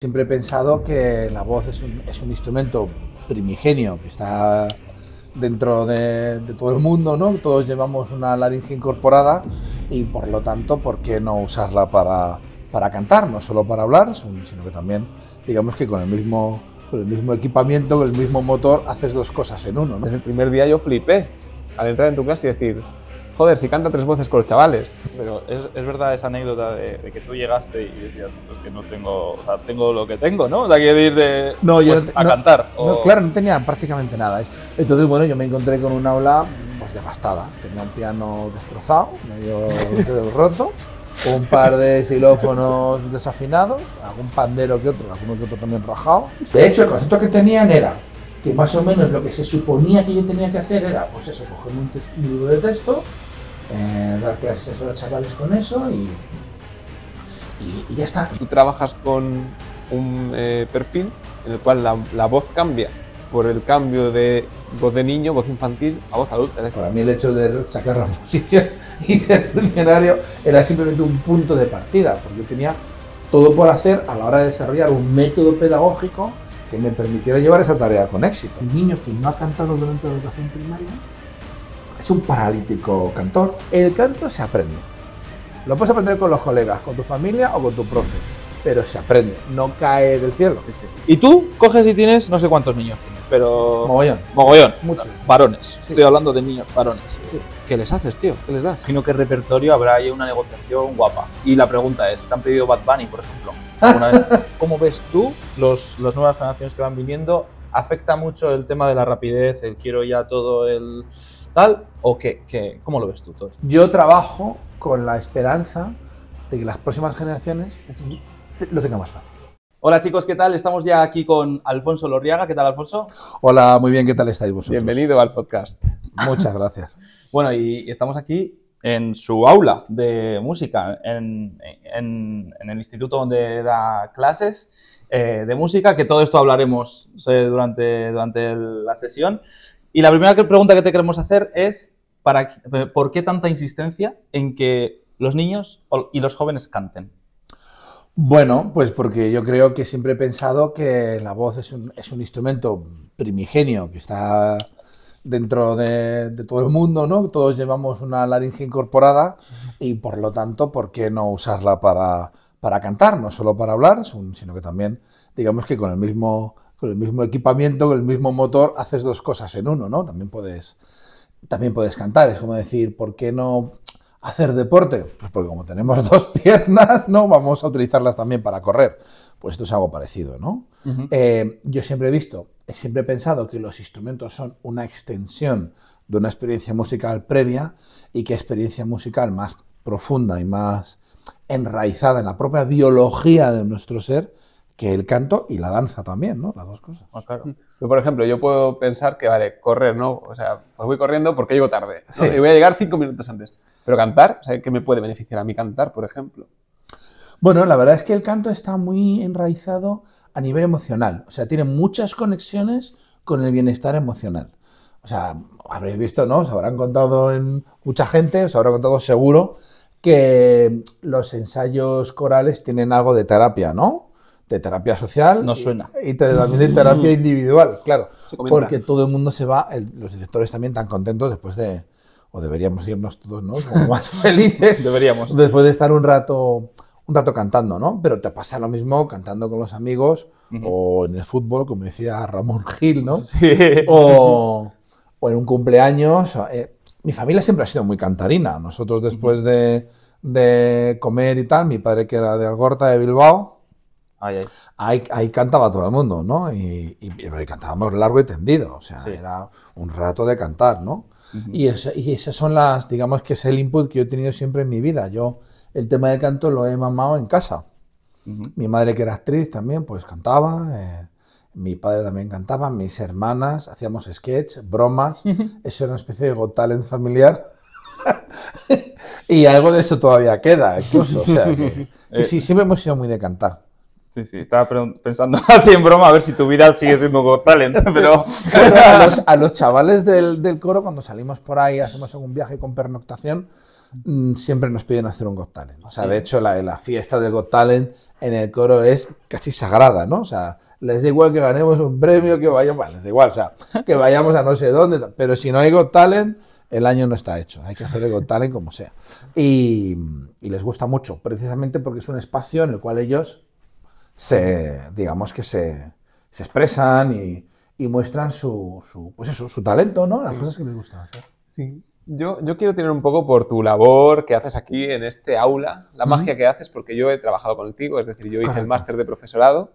Siempre he pensado que la voz es un, instrumento primigenio que está dentro de, todo el mundo, Todos llevamos una laringe incorporada y por lo tanto, ¿por qué no usarla para, cantar? No solo para hablar, sino que también, digamos que con el mismo, el mismo equipamiento, con el mismo motor, haces dos cosas en uno. Desde el primer día yo flipé al entrar en tu clase y decir, joder, si canta tres voces con los chavales. Pero es, verdad esa anécdota de, que tú llegaste y decías, pues que no tengo, o sea, tengo lo que tengo, ¿no? O sea, que ir de, no, pues, a cantar. claro, no tenía prácticamente nada. Entonces, bueno, yo me encontré con una aula pues devastada. Tenía un piano destrozado, medio roto, un par de xilófonos desafinados, algún pandero que otro, alguno que otro también rajado. De hecho, el concepto que tenían era que más o menos lo que se suponía que yo tenía que hacer era, pues eso, cogerme un libro de texto, eh, dar clases a los chavales con eso y, y, ya está. Tú trabajas con un eh, perfil en el cual la, la, voz cambia por el cambio de voz de niño, voz infantil a voz adulta. Para mí el hecho de sacar la música y ser funcionario era simplemente un punto de partida, porque yo tenía todo por hacer a la hora de desarrollar un método pedagógico que me permitiera llevar esa tarea con éxito. Un niño que no ha cantado durante la educación primaria un paralítico cantor. El canto se aprende. Lo puedes aprender con los colegas, con tu familia o con tu profe, pero se aprende, no cae del cielo. Y tú coges y tienes no sé cuántos niños tienes, pero. Mogollón. Mogollón. Muchos. Varones. Estoy hablando de niños varones. ¿Qué les haces, tío? ¿Qué les das? Sino que repertorio habrá ahí una negociación guapa. Y la pregunta es: ¿te han pedido Bad Bunny, por ejemplo? ¿Cómo ves tú las nuevas generaciones que van viniendo? ¿Afecta mucho el tema de la rapidez, el quiero ya todo, el ¿O qué, cómo lo ves tú todo Yo trabajo con la esperanza de que las próximas generaciones lo tengan más fácil. Hola chicos, ¿qué tal? Estamos ya aquí con Alfonso Lorriaga. ¿Qué tal, Alfonso? Hola, muy bien, ¿qué tal estáis vosotros? Bienvenido al podcast. Muchas gracias. bueno, y estamos aquí en su aula de música, en, el instituto donde da clases eh, de música, que todo esto hablaremos eh, durante, durante la sesión. Y la primera pregunta que te queremos hacer es, para, eh, ¿por qué tanta insistencia en que los niños y los jóvenes canten? Bueno, pues porque yo creo que siempre he pensado que la voz es un, instrumento primigenio que está dentro de, todo el mundo, ¿no? Todos llevamos una laringe incorporada y por lo tanto, ¿por qué no usarla para, para cantar? No solo para hablar, sino que también, digamos que con el mismo con el mismo equipamiento, con el mismo motor, haces dos cosas en uno, ¿no? También puedes, también puedes cantar, es como decir, ¿por qué no hacer deporte? Pues porque como tenemos dos piernas, ¿no? Vamos a utilizarlas también para correr. Pues esto es algo parecido, ¿no? Eh, yo siempre he visto, siempre he pensado que los instrumentos son una extensión de una experiencia musical previa y que experiencia musical más profunda y más enraizada en la propia biología de nuestro ser que el canto y la danza también, ¿no? Las dos cosas. Ah, por ejemplo, yo puedo pensar que, vale, correr, ¿no? O sea, pues voy corriendo porque llego tarde. Y voy a llegar cinco minutos antes. Pero cantar, ¿sabes qué me puede beneficiar a mí cantar, por ejemplo? Bueno, la verdad es que el canto está muy enraizado a nivel emocional. O sea, tiene muchas conexiones con el bienestar emocional. O sea, habréis visto, ¿no? Os habrán contado en mucha gente, os habrá contado seguro que los ensayos corales tienen algo de terapia, ¿no? de terapia social no suena. y, también de terapia individual, claro. Porque todo el mundo se va, los directores también tan contentos después de, o deberíamos irnos todos, ¿no? Como más felices. deberíamos. Después de estar un rato, un rato cantando, ¿no? Pero te pasa lo mismo cantando con los amigos o en el fútbol, como decía Ramón Gil, ¿no? Sí. O, o en un cumpleaños. Eh, mi familia siempre ha sido muy cantarina. Nosotros después de, de comer y tal, mi padre que era de Algorta, de Bilbao, Ay, Ahí, cantaba todo el mundo, ¿no? Y, cantábamos largo y tendido, o sea, era un rato de cantar, ¿no? y, esas son las, digamos que es el input que yo he tenido siempre en mi vida. Yo el tema de canto lo he mamado en casa. Mi madre que era actriz también, pues cantaba. Eh, mi padre también cantaba, mis hermanas, hacíamos sketch, bromas, eso era una especie de talent familiar. y algo de eso todavía queda, incluso. O sea, eh, sí, siempre hemos sido muy de cantar. Sí, sí, estaba pensando así en broma, a ver si tu vida sigue siendo Got Talent, ¿eh? pero... a, los, chavales del, coro, cuando salimos por ahí, hacemos algún viaje con pernoctación, mm, siempre nos piden hacer un Got Talent. O sea, de hecho, la, fiesta del Got Talent en el coro es casi sagrada, ¿no? O sea, les da igual que ganemos un premio, que vayamos... Bueno, les da igual, o sea, que vayamos a no sé dónde, pero si no hay Got Talent el año no está hecho, hay que hacer el Got Talent como sea. y les gusta mucho, precisamente porque es un espacio en el cual ellos se, digamos que se, expresan y, muestran pues su, talento, ¿no? Las cosas que me gustan hacer. Sí. Yo, quiero tener un poco por tu labor que haces aquí en este aula, la magia que haces, porque yo he trabajado contigo, es decir, yo hice el máster de profesorado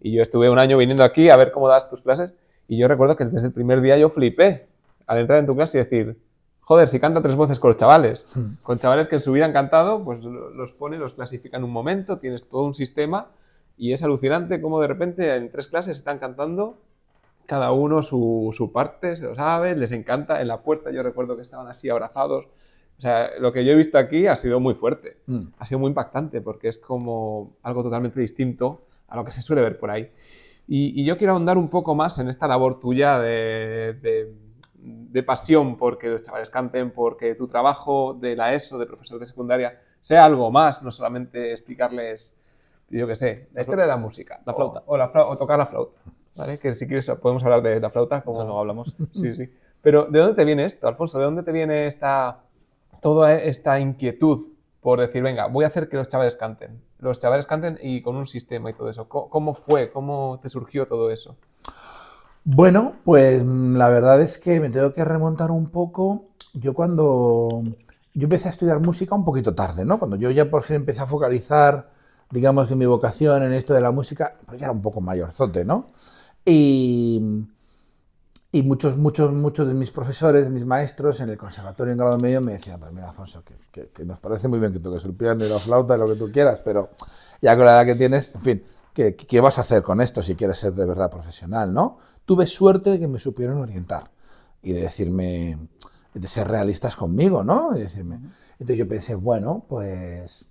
y yo estuve un año viniendo aquí a ver cómo das tus clases y yo recuerdo que desde el primer día yo flipé al entrar en tu clase y decir, joder, si canta tres voces con los chavales, con chavales que en su vida han cantado, pues los pone, los clasifica en un momento, tienes todo un sistema y es alucinante cómo de repente en tres clases están cantando cada uno su, parte, se lo sabe, les encanta. En la puerta yo recuerdo que estaban así abrazados. O sea, lo que yo he visto aquí ha sido muy fuerte, mm. ha sido muy impactante porque es como algo totalmente distinto a lo que se suele ver por ahí. Y, yo quiero ahondar un poco más en esta labor tuya de, de, de, pasión porque los chavales canten, porque tu trabajo de la ESO, de profesor de secundaria, sea algo más, no solamente explicarles yo qué sé, la historia este de la música. La flauta. O, tocar la flauta. ¿Vale? Que si quieres podemos hablar de la flauta, como no hablamos. Sí, sí. Pero ¿de dónde te viene esto, Alfonso? ¿De dónde te viene esta, toda esta inquietud por decir, venga, voy a hacer que los chavales canten? Los chavales canten y con un sistema y todo eso. ¿Cómo, cómo fue? ¿Cómo te surgió todo eso? Bueno, pues mm, la verdad es que me tengo que remontar un poco. Yo cuando... Yo empecé a estudiar música un poquito tarde, ¿no? Cuando yo ya por fin empecé a focalizar digamos que mi vocación en esto de la música, pues ya era un poco mayorzote, ¿no? Y, muchos, muchos, muchos de mis profesores, mis maestros en el conservatorio en grado medio me decían, pues mira, afonso que, nos parece muy bien que toques el piano y la flauta y lo que tú quieras, pero ya con la edad que tienes, en fin, ¿qué, qué vas a hacer con esto si quieres ser de verdad profesional, no? Tuve suerte de que me supieron orientar y de decirme, de ser realistas conmigo, ¿no? Y decirme, entonces yo pensé, bueno, pues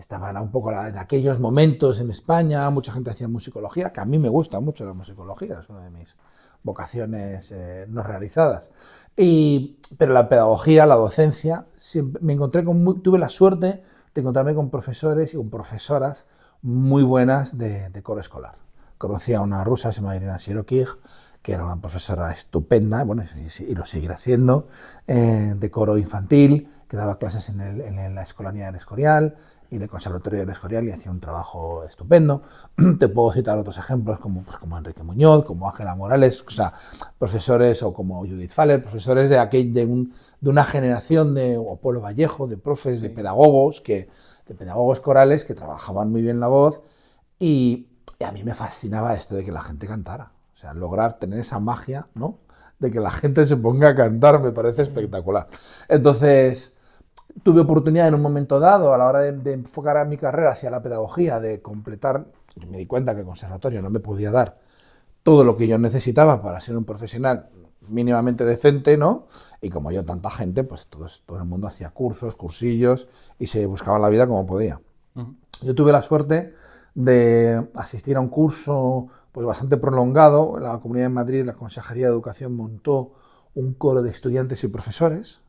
estaban un poco en aquellos momentos en España, mucha gente hacía musicología, que a mí me gusta mucho la musicología, es una de mis vocaciones eh, no realizadas. Y, pero la pedagogía, la docencia, me encontré con tuve la suerte de encontrarme con profesores y con profesoras muy buenas de, coro escolar. Conocí a una rusa, se llama Irina que era una profesora estupenda, bueno, y, lo seguirá siendo, eh, de coro infantil, que daba clases en, en la Escolanía del Escorial, y de Conservatorio de Escorial y hacía un trabajo estupendo. Te puedo citar otros ejemplos como, pues, como Enrique Muñoz, como Ángela Morales, o sea, profesores o como Judith Faller, profesores de, aquel, de, un, de una generación de, o Polo Vallejo, de profes, de pedagogos, que, de pedagogos corales que trabajaban muy bien la voz y, y, a mí me fascinaba esto de que la gente cantara. O sea, lograr tener esa magia, ¿no? De que la gente se ponga a cantar me parece espectacular. Entonces, tuve oportunidad en un momento dado, a la hora de, enfocar a mi carrera hacia la pedagogía, de completar, me di cuenta que el conservatorio no me podía dar todo lo que yo necesitaba para ser un profesional mínimamente decente, ¿no? Y como yo, tanta gente, pues todo, todo el mundo hacía cursos, cursillos y se buscaba la vida como podía. Yo tuve la suerte de asistir a un curso pues, bastante prolongado. La Comunidad de Madrid, la Consejería de Educación montó un coro de estudiantes y profesores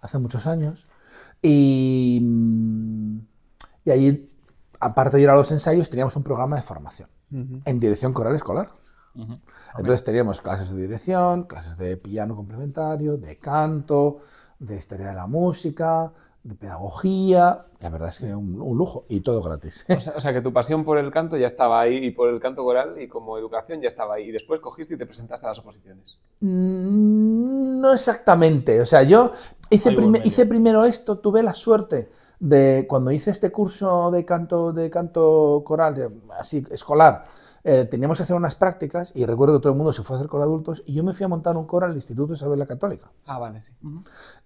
hace muchos años y, mm, y ahí, aparte de ir a los ensayos, teníamos un programa de formación en dirección coral escolar. Entonces teníamos clases de dirección, clases de piano complementario, de canto, de historia de la música, de pedagogía. La verdad es que un, un lujo y todo gratis. o sea, que tu pasión por el canto ya estaba ahí y por el canto coral y como educación ya estaba ahí. Y después cogiste y te presentaste a las oposiciones. Mm, no exactamente. O sea, yo hice, primero esto, tuve la suerte de cuando hice este curso de canto, de canto coral, de, así escolar, eh, teníamos que hacer unas prácticas y recuerdo que todo el mundo se fue a hacer con adultos y yo me fui a montar un coro al Instituto Isabel la Católica. Ah, vale, sí.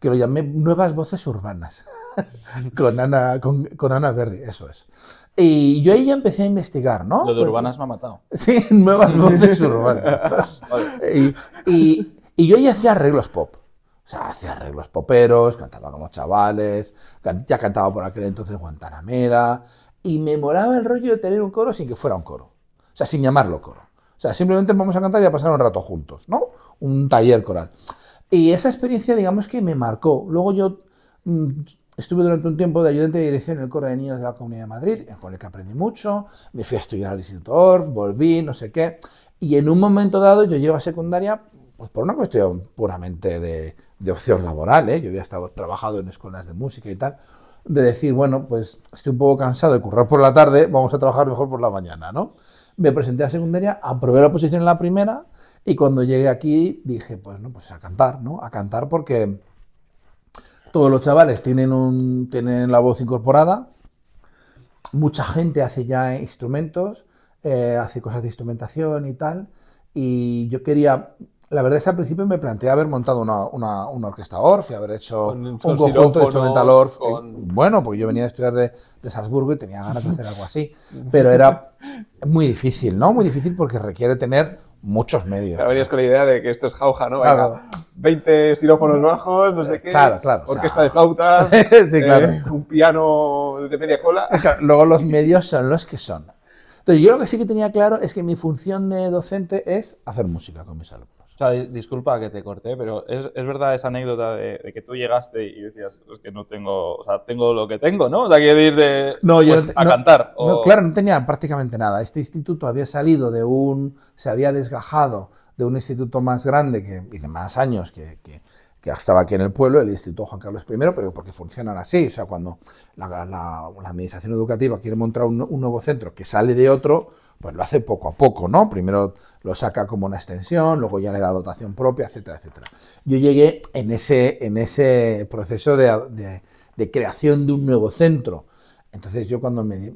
Que lo llamé Nuevas Voces Urbanas, con, Ana, con, Ana Verdi, eso es. Y yo ahí ya empecé a investigar, ¿no? Lo de urbanas me ha matado. Sí, Nuevas Voces Urbanas. y, y yo ahí hacía arreglos pop. O sea, hacía arreglos poperos, cantaba como chavales, ya cantaba por aquel entonces Guantanamera, y me moraba el rollo de tener un coro sin que fuera un coro. O sea, sin llamarlo coro. O sea, simplemente vamos a cantar y a pasar un rato juntos, ¿no? Un taller coral. Y esa experiencia, digamos que me marcó. Luego yo mm, estuve durante un tiempo de ayudante de dirección en el coro de niños de la Comunidad de Madrid, en el que aprendí mucho, me fui a estudiar al Instituto Orf, volví, no sé qué. Y en un momento dado yo llego a secundaria pues por una cuestión puramente de, de opción laboral, ¿eh? yo había estado trabajado en escuelas de música y tal, de decir, bueno, pues estoy un poco cansado de currar por la tarde, vamos a trabajar mejor por la mañana, ¿no? Me presenté a secundaria, aprobé la posición en la primera y cuando llegué aquí dije, pues no, pues a cantar, ¿no? A cantar porque todos los chavales tienen, un, tienen la voz incorporada, mucha gente hace ya instrumentos, eh, hace cosas de instrumentación y tal, y yo quería la verdad es que al principio me planteé haber montado una, orquesta ORF y haber hecho un conjunto de instrumental ORF. Bueno, porque yo venía a estudiar de, Salzburgo y tenía ganas de hacer algo así. Pero era muy difícil, ¿no? Muy difícil porque requiere tener muchos medios. Claro, venías con la idea de que esto es jauja, ¿no? 20 xilófonos bajos, no sé eh, qué. Claro, claro. Orquesta de flautas. sí, eh, claro. un piano de media cola. Eh, luego los medios son los que son. Entonces, yo lo que sí que tenía claro es que mi función de docente es hacer música con mis alumnos. O sea, disculpa que te corté, pero es, es verdad esa anécdota de, que tú llegaste y decías, que no tengo, o sea, tengo lo que tengo, ¿no? O sea, que ir de, pues, no, a cantar. claro, no tenía prácticamente nada. Este instituto había salido de un, se había desgajado de un instituto más grande, que de más años, que, que, estaba aquí en el pueblo, el Instituto Juan Carlos I, pero porque funcionan así. O sea, cuando la, administración educativa quiere montar un nuevo centro que sale de otro, pues lo hace poco a poco, ¿no? Primero lo saca como una extensión, luego ya le da dotación propia, etcétera, etcétera. Yo llegué en ese, en ese proceso de, creación de un nuevo centro. Entonces yo cuando me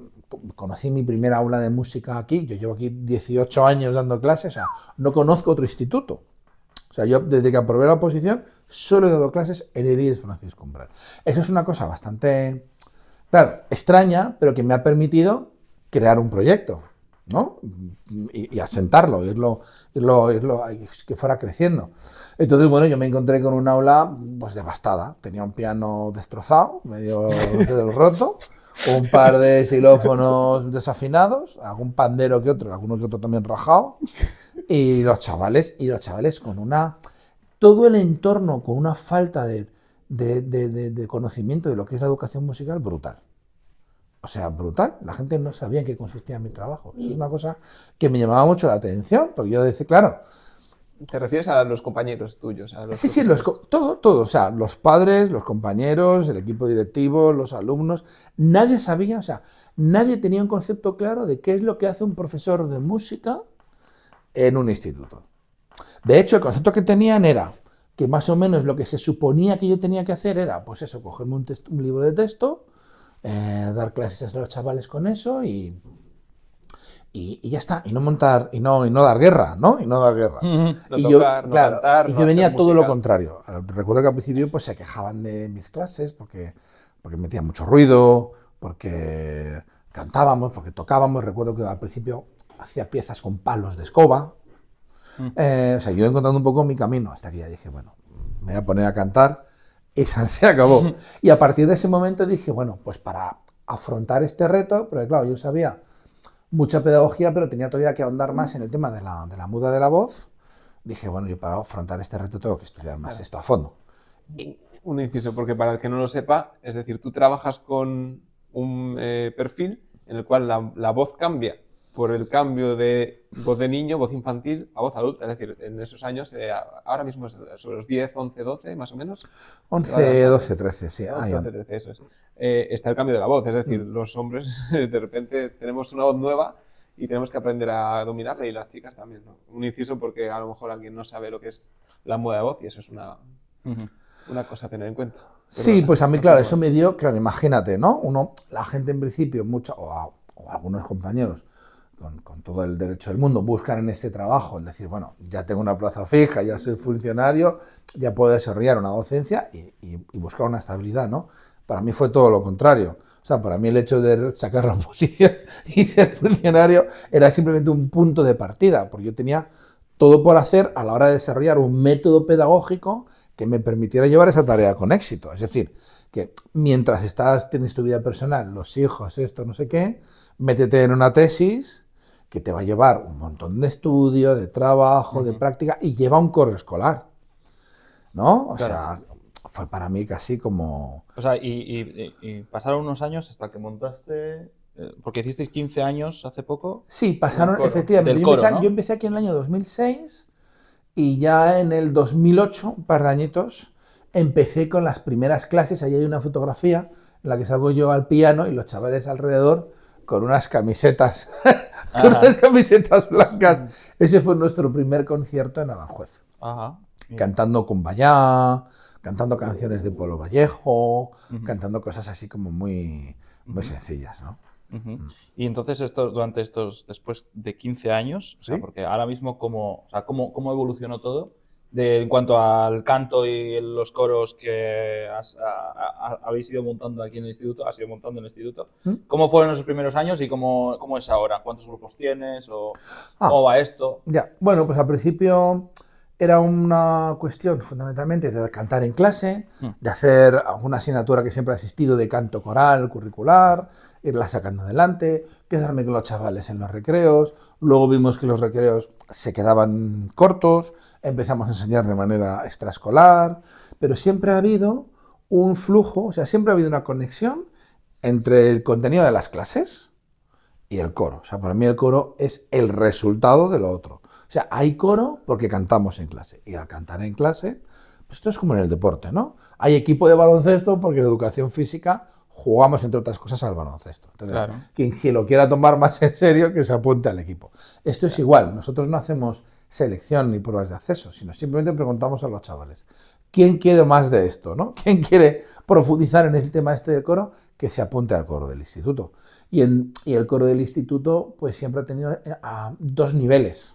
conocí mi primera aula de música aquí, yo llevo aquí 18 años dando clases, o sea, no conozco otro instituto. O sea, yo desde que aprobé la oposición solo he dado clases en el IES Francisco Umbral. Eso es una cosa bastante, claro, extraña, pero que me ha permitido crear un proyecto. ¿no? Y, asentarlo, irlo, irlo, irlo, que fuera creciendo. Entonces, bueno, yo me encontré con una aula pues devastada. Tenía un piano destrozado, medio roto, un par de xilófonos desafinados, algún pandero que otro, alguno que otro también rajado, y los chavales, y los chavales con una... Todo el entorno con una falta de, de conocimiento de lo que es la educación musical brutal o sea, brutal. La gente no sabía en qué consistía mi trabajo. Eso es una cosa que me llamaba mucho la atención, porque yo decía, claro, ¿Te refieres a los compañeros tuyos? sí, sí, los, todo, todo. O sea, los padres, los compañeros, el equipo directivo, los alumnos. Nadie sabía, o sea, nadie tenía un concepto claro de qué es lo que hace un profesor de música en un instituto. De hecho, el concepto que tenían era que más o menos lo que se suponía que yo tenía que hacer era, pues eso, cogerme un libro de texto, eh, dar clases a los chavales con eso y, y, ya está, y no montar, y no, y no dar guerra, ¿no? Y no dar guerra. y yo, no y yo venía todo lo contrario. Recuerdo que al principio pues, se quejaban de mis clases porque, porque metía mucho ruido, porque cantábamos, porque tocábamos. Recuerdo que al principio hacía piezas con palos de escoba. Mm. Eh, o sea, yo encontrando un poco mi camino hasta que ya dije, bueno, me voy a poner a cantar esa se acabó. Y a partir de ese momento dije, bueno, pues para afrontar este reto, porque claro, yo sabía mucha pedagogía, pero tenía todavía que ahondar más en el tema de la, muda de la voz, dije, bueno, yo para afrontar este reto tengo que estudiar más esto a fondo. Un inciso, porque para el que no lo sepa, es decir, tú trabajas con un eh, perfil en el cual la voz cambia por el cambio de voz de niño, voz infantil a voz adulta. Es decir, en esos años, eh, ahora mismo sobre los 10, 11, 12 más o menos. 11, 12, 13, sí. Eh, está el cambio de la voz. Es decir, mm. los hombres de repente tenemos una voz nueva y tenemos que aprender a dominarla y las chicas también. ¿no? Un inciso porque a lo mejor alguien no sabe lo que es la moda de voz y eso es una, una cosa a tener en cuenta. sí, pues a mí, claro, eso me dio, claro, imagínate, ¿no? Uno, la gente en principio, mucho o, algunos compañeros, con, todo el derecho del mundo, buscan en este trabajo, es decir, bueno, ya tengo una plaza fija, ya soy funcionario, ya puedo desarrollar una docencia y, buscar una estabilidad, ¿no? Para mí fue todo lo contrario. O sea, para mí el hecho de sacar la oposición y ser funcionario era simplemente un punto de partida, porque yo tenía todo por hacer a la hora de desarrollar un método pedagógico que me permitiera llevar esa tarea con éxito. Es decir, que mientras estás, tienes tu vida personal, los hijos, esto, no sé qué, métete en una tesis, que te va a llevar un montón de estudio, de trabajo, de práctica y lleva un correo escolar. ¿No? O sea, fue para mí casi como... O sea, y, pasaron unos años hasta que montaste... Eh, porque hicisteis 15 años hace poco. Sí, pasaron, efectivamente. Yo, empecé, yo, empecé, aquí en el año 2006 y ya en el 2008, un par de añitos, empecé con las primeras clases. Ahí hay una fotografía en la que salgo yo al piano y los chavales alrededor con unas camisetas con unas camisetas blancas. Ese fue nuestro primer concierto en Aranjuez. cantando Cantando Cumbayá, cantando canciones de Pueblo Vallejo, cantando cosas así como muy, muy sencillas, ¿no? Mm. Y entonces, esto, durante estos, después de 15 años, porque ahora mismo, cómo evolucionó todo? en cuanto al canto y los coros que has, habéis ido montando aquí en el instituto, has ido montando en el instituto. ¿Mm? ¿Cómo fueron esos primeros años y cómo, es ahora? ¿Cuántos grupos tienes o ah. cómo va esto? Ya, bueno, pues al principio era una cuestión fundamentalmente de cantar en clase, mm. de hacer alguna asignatura que siempre ha existido de canto coral, curricular, irla sacando adelante, quedarme con los chavales en los recreos, luego vimos que los recreos se quedaban cortos, empezamos a enseñar de manera extraescolar, pero siempre ha habido un flujo, o sea, siempre ha habido una conexión entre el contenido de las clases y el coro. O sea, para mí el coro es el resultado de lo otro. O sea, hay coro porque cantamos en clase. Y al cantar en clase, pues esto es como en el deporte, ¿no? Hay equipo de baloncesto porque en educación física jugamos, entre otras cosas, al baloncesto. Entonces, quien, lo quiera tomar más en serio, que se apunte al equipo. Esto es igual. Nosotros no hacemos selección ni pruebas de acceso, sino simplemente preguntamos a los chavales, ¿quién quiere más de esto? ¿no? ¿Quién quiere profundizar en el tema este del coro? Que se apunte al coro del instituto. Y, el coro del instituto pues siempre ha tenido eh, dos niveles.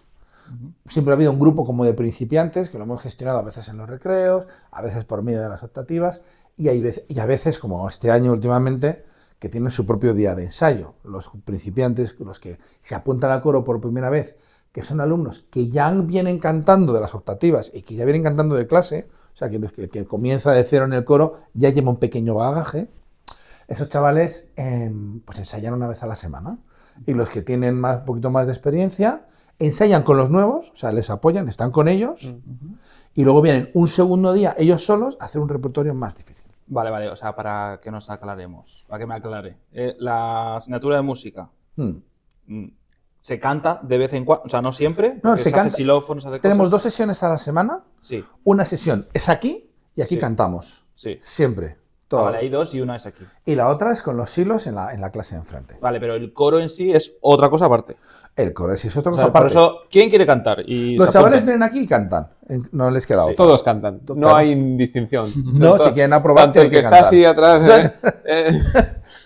Siempre ha habido un grupo como de principiantes que lo hemos gestionado a veces en los recreos, a veces por medio de las optativas y, y a veces, como este año últimamente, que tienen su propio día de ensayo. Los principiantes, los que se apuntan al coro por primera vez que son alumnos que ya vienen cantando de las optativas y que ya vienen cantando de clase, o sea, que el que, comienza de cero en el coro ya lleva un pequeño bagaje, esos chavales em, pues ensayan una vez a la semana. Y los que tienen más, un poquito más de experiencia, ensayan con los nuevos, o sea, les apoyan, están con ellos, y luego vienen un segundo día ellos solos a hacer un repertorio más difícil. Vale, vale, o sea, para que nos aclaremos, para que me aclare. Eh, la asignatura de música. Mm. Mm se canta de vez en cuando, o sea, no siempre. No, se, canta. Tenemos dos sesiones a la semana. Sí. Una sesión es aquí y aquí cantamos. Sí. Siempre. Ah, vale, hay dos y una es aquí. Y la otra es con los hilos en la, en la clase de enfrente. Vale, pero el coro en sí es otra cosa aparte. El coro en sí es otra cosa aparte. eso, ¿quién quiere cantar? los chavales vienen aquí y cantan. No les queda otra. Todos cantan. No hay distinción. No, si quieren aprobar, que, está así atrás. Eh, eh.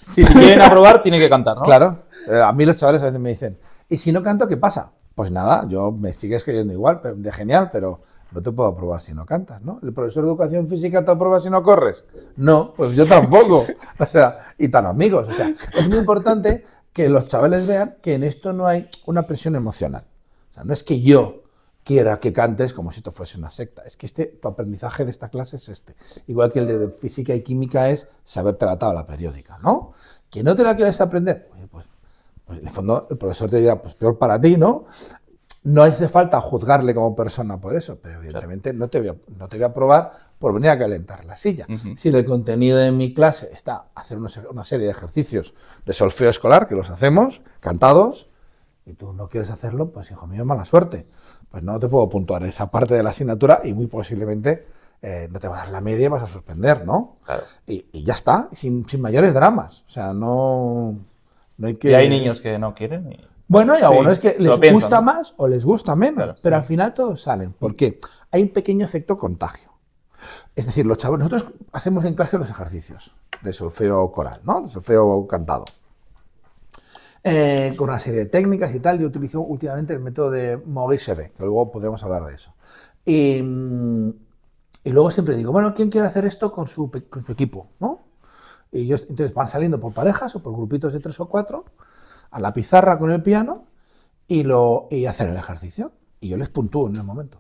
si quieren aprobar, tiene que cantar, ¿no? Claro. Eh, a mí los chavales a veces me dicen, y si no canto, ¿qué pasa? Pues nada, yo me sigues escribiendo igual, de genial, pero no te puedo aprobar si no cantas, ¿no? ¿El profesor de educación física te aprueba si no corres? No, pues yo tampoco. o sea, y tan amigos. O sea, es muy importante que los chavales vean que en esto no hay una presión emocional. O sea, no es que yo quiera que cantes como si esto fuese una secta. Es que este, tu aprendizaje de esta clase es este. Igual que el de física y química es saber saberte la periódica, ¿no? Que no te la quieres aprender, pues, en el fondo, el profesor te dirá, pues peor para ti, ¿no? No hace falta juzgarle como persona por eso, pero evidentemente no, te voy a, no te voy a probar por venir a calentar la silla. Si el contenido de mi clase está hacer una serie de ejercicios de solfeo escolar, que los hacemos, cantados, y tú no quieres hacerlo, pues hijo mío, mala suerte. Pues no te puedo puntuar esa parte de la asignatura y muy posiblemente eh, no te va a dar la media y vas a suspender, ¿no? Y, ya está, sin, sin mayores dramas. O sea, no que... Y hay niños que no quieren. Bueno, y algunos es que les gusta más o les gusta menos, pero al final todos salen. ¿Por qué? Hay un pequeño efecto contagio. Es decir, los chavos, nosotros hacemos en clase los ejercicios de solfeo coral, ¿no? De solfeo cantado. Eh, con una serie de técnicas y tal. Yo utilizo últimamente el método de Maurice que luego podremos hablar de eso. Y, mm, y, luego siempre digo, bueno, ¿quién quiere hacer esto con su equipo? ¿no? ellos entonces van saliendo por parejas o por grupitos de tres o cuatro a la pizarra con el piano y, lo, hacer el ejercicio. Y yo les puntúo en el momento.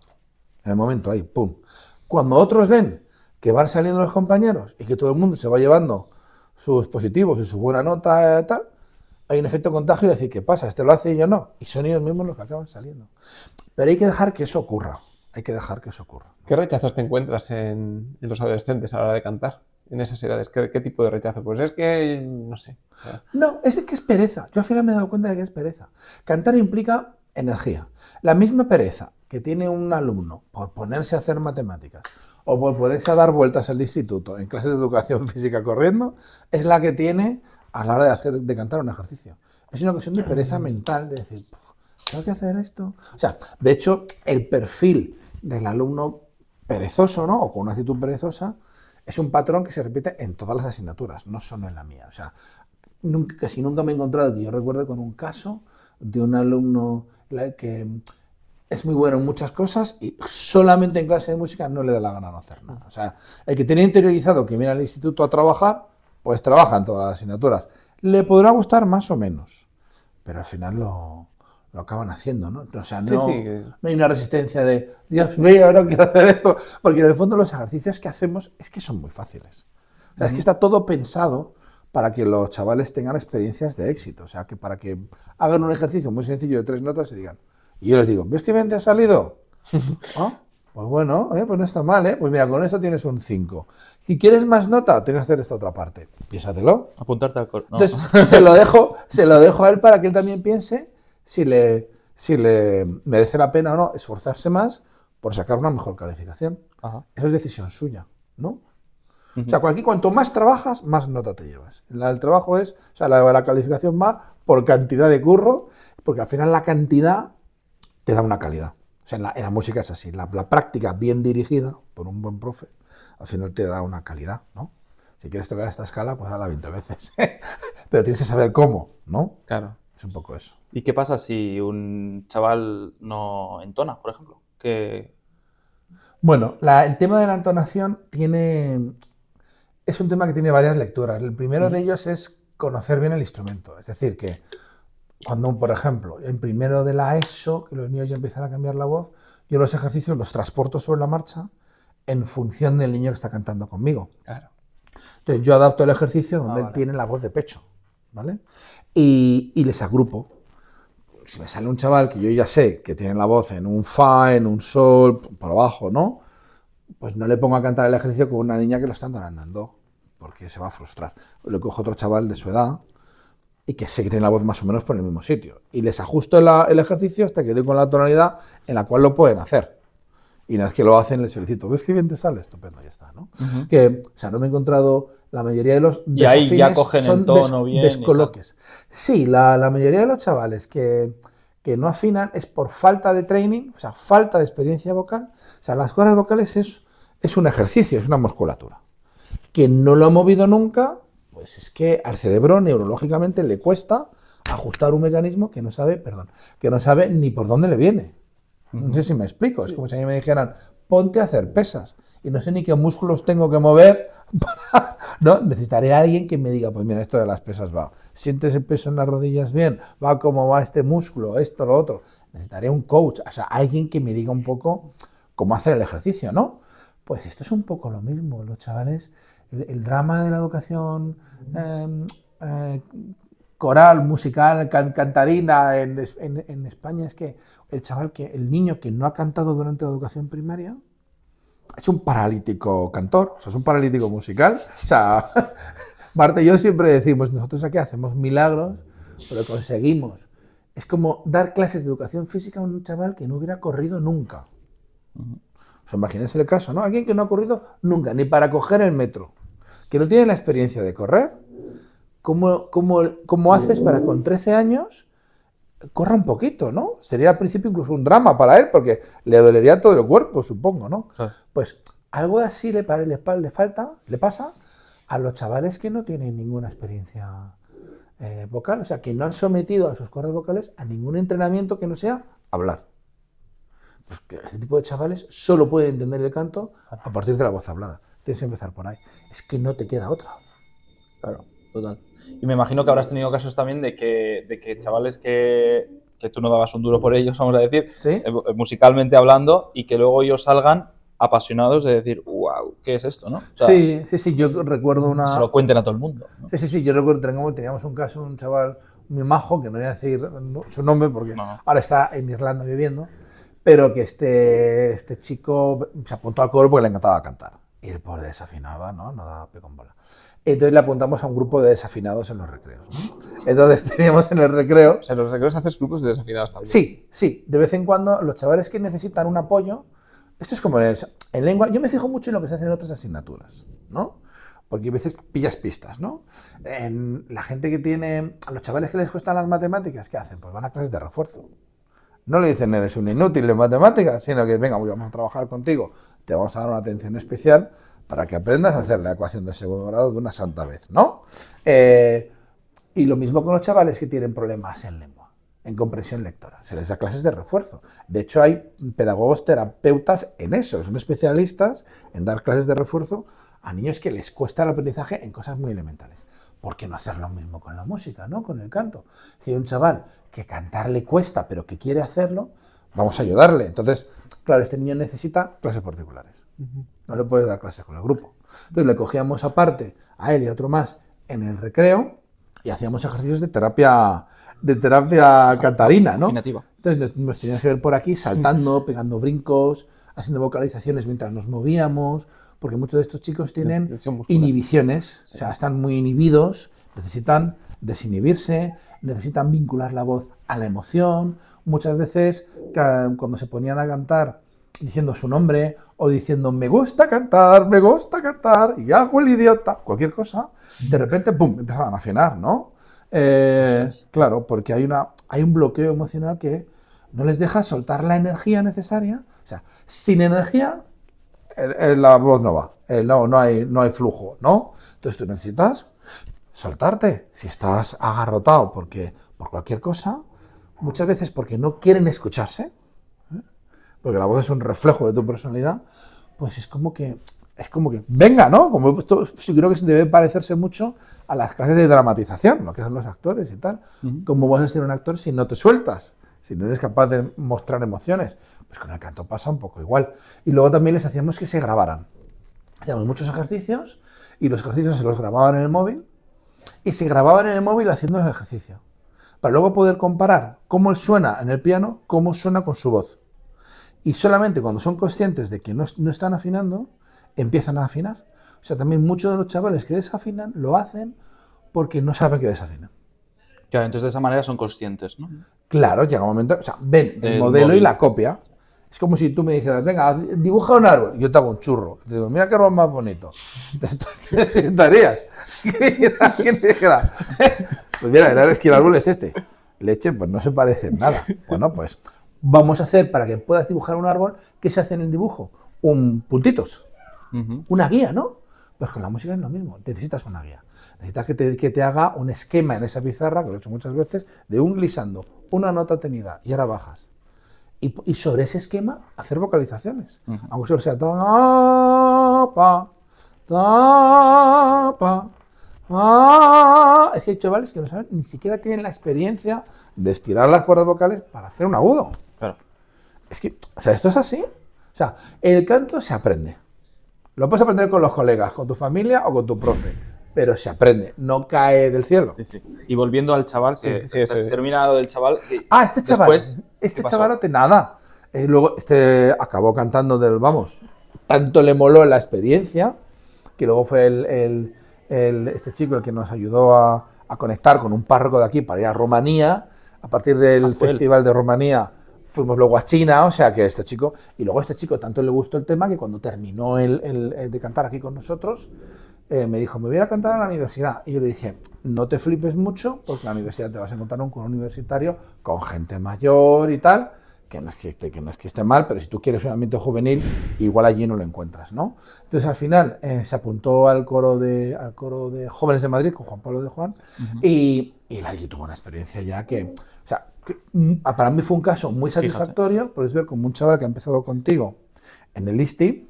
En el momento ahí, pum. Cuando otros ven que van saliendo los compañeros y que todo el mundo se va llevando sus positivos y su buena nota, eh, tal, hay un efecto contagio y decir, ¿qué pasa? Este lo hace y yo no. Y son ellos mismos los que acaban saliendo. Pero hay que dejar que eso ocurra. Hay que dejar que eso ocurra. ¿Qué rechazos te encuentras en los adolescentes a la hora de cantar? en esas edades? ¿Qué, tipo de rechazo? Pues es que, no sé. No, es que es pereza. Yo al final me he dado cuenta de que es pereza. Cantar implica energía. La misma pereza que tiene un alumno por ponerse a hacer matemáticas o por ponerse a dar vueltas al instituto en clases de educación física corriendo, es la que tiene a la hora de, hacer, de cantar un ejercicio. Es una cuestión de pereza mental, de decir, tengo que hacer esto. O sea, de hecho, el perfil del alumno perezoso, ¿no? O con una actitud perezosa, es un patrón que se repite en todas las asignaturas, no solo en la mía. O sea, casi nunca me he encontrado, que yo recuerde con un caso de un alumno que es muy bueno en muchas cosas y solamente en clase de música no le da la gana no hacer nada. O sea, el que tiene interiorizado que viene al instituto a trabajar, pues trabaja en todas las asignaturas. Le podrá gustar más o menos, pero al final lo, lo acaban haciendo, ¿no? O sea, no, hay una resistencia de, Dios mío, no quiero hacer esto, porque en el fondo los ejercicios que hacemos es que son muy fáciles. es que está todo pensado para que los chavales tengan experiencias de éxito, o sea, que para que hagan un ejercicio muy sencillo de tres notas y digan, y yo les digo, ¿ves que bien te ha salido? Ah, pues bueno, eh, pues no está mal, ¿eh? Pues mira, con esto tienes un 5. Si quieres más nota, tienes que hacer esta otra parte. Piénsatelo. Apuntarte al Entonces, se lo, dejo, se lo dejo a él para que él también piense si le, si le merece la pena o no esforzarse más por sacar una mejor calificación. Esa Eso es decisión suya, ¿no? O sea, aquí cuanto más trabajas, más nota te llevas. La, el trabajo es, o sea, la, la calificación va por cantidad de curro, porque al final la cantidad te da una calidad. O sea, en la, música es así. La, práctica bien dirigida por un buen profe, al final te da una calidad, ¿no? Si quieres tocar esta escala, pues hazla 20 veces. Pero tienes que saber cómo, ¿no? Claro. Es un poco eso. ¿Y qué pasa si un chaval no entona, por ejemplo? Que... Bueno, el tema de la entonación tiene... Es un tema que tiene varias lecturas. El primero de ellos es conocer bien el instrumento. Es decir, que cuando, por ejemplo, en primero de la ESO, que los niños ya empiezan a cambiar la voz, yo los ejercicios los transporto sobre la marcha en función del niño que está cantando conmigo. Entonces yo adapto el ejercicio donde ah, él tiene la voz de pecho. ¿Vale? y, les agrupo. Si me sale un chaval que yo ya sé que tiene la voz en un fa, en un sol, por abajo, ¿no? Pues no le pongo a cantar el ejercicio con una niña que lo está andando, porque se va a frustrar. Le cojo otro chaval de su edad, y que sé que tiene la voz más o menos por el mismo sitio. Y les ajusto el, ejercicio hasta que doy con la tonalidad en la cual lo pueden hacer. Y una vez que lo hacen, les solicito, ¿Ves que bien te sale? Estupendo, ya está. ¿no? que, o sea, no me he encontrado la mayoría de los y Sí, la, mayoría de los chavales que, no afinan es por falta de training, o sea, falta de experiencia vocal. O sea, las cuerdas vocales es, es un ejercicio, es una musculatura. Quien no lo ha movido nunca, pues es que al cerebro neurológicamente le cuesta ajustar un mecanismo que no sabe, perdón, que no sabe ni por dónde le viene. No sé si me explico, es como si a mí me dijeran, ponte a hacer pesas y no sé ni qué músculos tengo que mover ¿no? Necesitaré a alguien que me diga, pues mira, esto de las pesas va, sientes el peso en las rodillas bien, va como va este músculo, esto, lo otro. Necesitaré un coach, o sea, alguien que me diga un poco cómo hacer el ejercicio, ¿no? Pues esto es un poco lo mismo, los chavales, el, drama de la educación coral, musical, cantarina en, España es que el chaval, que el niño que no ha cantado durante la educación primaria es un paralítico cantor, o sea, es un paralítico musical. O sea, Marta y yo siempre decimos, nosotros aquí hacemos milagros, pero conseguimos. Es como dar clases de educación física a un chaval que no hubiera corrido nunca. O sea, imagínense el caso, ¿no? Alguien que no ha corrido nunca, ni para coger el metro, que no tiene la experiencia de correr, ¿Cómo, cómo, haces para que con 13 años corra un poquito, ¿no? Sería al principio incluso un drama para él, porque le dolería todo el cuerpo, supongo, ¿no? Ah. Pues algo así le, le, falta, le pasa a los chavales que no tienen ninguna experiencia eh, vocal, o sea, que no han sometido a sus cuerdas vocales a ningún entrenamiento que no sea hablar. Pues que este tipo de chavales solo pueden entender el canto a partir de la voz hablada. Tienes que empezar por ahí. Es que no te queda otra. Claro total. Y me imagino que habrás tenido casos también de que, de que chavales que, que tú no dabas un duro por ellos, vamos a decir, eh, musicalmente hablando, y que luego ellos salgan apasionados de decir, wow, ¿qué es esto? ¿no? sí, sí, sí, yo recuerdo una... Se lo cuenten a todo el mundo. Sí, sí, sí, yo recuerdo, teníamos un caso, un chaval muy majo, que no voy a decir su nombre porque ahora está en Irlanda viviendo, pero que este, este chico se apuntó al coro porque le encantaba cantar. Y él por desafinaba, ¿no? No daba pie con bola. Entonces le apuntamos a un grupo de desafinados en los recreos. Entonces teníamos en el recreo... en los recreos haces grupos de desafinados también. Sí, sí. De vez en cuando los chavales que necesitan un apoyo... Esto es como en, lengua... Yo me fijo mucho en lo que se hace en otras asignaturas, ¿no? porque a veces pillas pistas, ¿no? En la gente que tiene, a los chavales que les cuestan las matemáticas, ¿qué hacen? Pues van a clases de refuerzo. No le dicen, eres un inútil en matemáticas, sino que, venga, vamos a trabajar contigo, te vamos a dar una atención especial para que aprendas a hacer la ecuación de segundo grado de una santa vez, ¿no? Eh, y lo mismo con los chavales que tienen problemas en lengua, en comprensión lectora. Se les da clases de refuerzo. De hecho, hay pedagogos terapeutas en eso. Son especialistas en dar clases de refuerzo a niños que les cuesta el aprendizaje en cosas muy elementales. ¿Por qué no hacer lo mismo con la música, no? Con el canto. Si hay un chaval que cantar le cuesta, pero que quiere hacerlo, vamos a ayudarle. Entonces, claro, este niño necesita clases particulares. No le puedes dar clases con el grupo. Entonces le cogíamos aparte a él y a otro más en el recreo y hacíamos ejercicios de terapia de terapia catarina, ¿no? Entonces nos, teníamos que ver por aquí saltando, pegando brincos, haciendo vocalizaciones mientras nos movíamos, porque muchos de estos chicos tienen inhibiciones, o sea, están muy inhibidos, necesitan desinhibirse, necesitan vincular la voz a la emoción, muchas veces cuando se ponían a cantar diciendo su nombre o diciendo me gusta cantar, me gusta cantar y hago el idiota, cualquier cosa, de repente, ¡pum!, empezaban a afinar, ¿no? Eh, claro, porque hay, una, hay un bloqueo emocional que no les deja soltar la energía necesaria. O sea, sin energía la voz no va, no, no, hay, no hay flujo, ¿no? Entonces tú necesitas soltarte. Si estás agarrotado porque, por cualquier cosa, muchas veces porque no quieren escucharse, ¿eh? porque la voz es un reflejo de tu personalidad, pues es como que, es como que, venga, ¿no? Como esto, yo creo que debe parecerse mucho a las clases de dramatización, lo que hacen los actores y tal. ¿Cómo vas a ser un actor si no te sueltas? Si no eres capaz de mostrar emociones. Pues con el canto pasa un poco igual. Y luego también les hacíamos que se grabaran. Hacíamos muchos ejercicios y los ejercicios se los grababan en el móvil y se grababan en el móvil haciendo el ejercicio luego poder comparar cómo suena en el piano, cómo suena con su voz. Y solamente cuando son conscientes de que no, no están afinando, empiezan a afinar. O sea, también muchos de los chavales que desafinan lo hacen porque no saben que desafinan. Claro, entonces de esa manera son conscientes, ¿no? Claro, llega un momento, o sea, ven el, modelo y la copia. Es como si tú me dijeras, venga, dibuja un árbol. Yo te hago un churro. Te digo, mira qué árbol más bonito. Te harías dijera? Pues mira, el árbol es este. Leche, pues no se parece en nada. Bueno, pues vamos a hacer para que puedas dibujar un árbol, ¿qué se hace en el dibujo? Un puntitos. Una guía, ¿no? Pues con la música es lo mismo, necesitas una guía. Necesitas que te, haga un esquema en esa pizarra, que lo he hecho muchas veces, de un glisando, una nota tenida, y ahora bajas. Y, sobre ese esquema, hacer vocalizaciones. Aunque solo sea ta, pa, ta, pa, Ah, es que hay chavales que no saben, ni siquiera tienen la experiencia de estirar las cuerdas vocales para hacer un agudo. Claro. Es que, o sea, esto es así. O sea, el canto se aprende. Lo puedes aprender con los colegas, con tu familia o con tu profe, pero se aprende, no cae del cielo. Y volviendo al chaval, que terminado del chaval. ah, este chaval. este chaval no te nada. Eh, luego, este acabó cantando del vamos. Tanto le moló la experiencia que luego fue el este chico el que nos ayudó a, conectar con un párroco de aquí para ir a Rumanía. A partir del ah, Festival de Rumanía fuimos luego a China, o sea que este chico, y luego este chico tanto le gustó el tema que cuando terminó el, eh, de cantar aquí con nosotros, eh, me dijo, me voy a cantar a la universidad. Y yo le dije, no te flipes mucho, porque en la universidad te vas a encontrar con un universitario, con gente mayor y tal no es que, esté, mal, pero si tú quieres un ambiente juvenil, igual allí no lo encuentras, ¿no? Entonces al final eh, se apuntó al coro, de, al coro de Jóvenes de Madrid con Juan Pablo de Juan y, y tuvo una experiencia ya que, o sea, mm, para mí fue un caso muy satisfactorio, puedes ver como un chaval que ha empezado contigo en el ISTI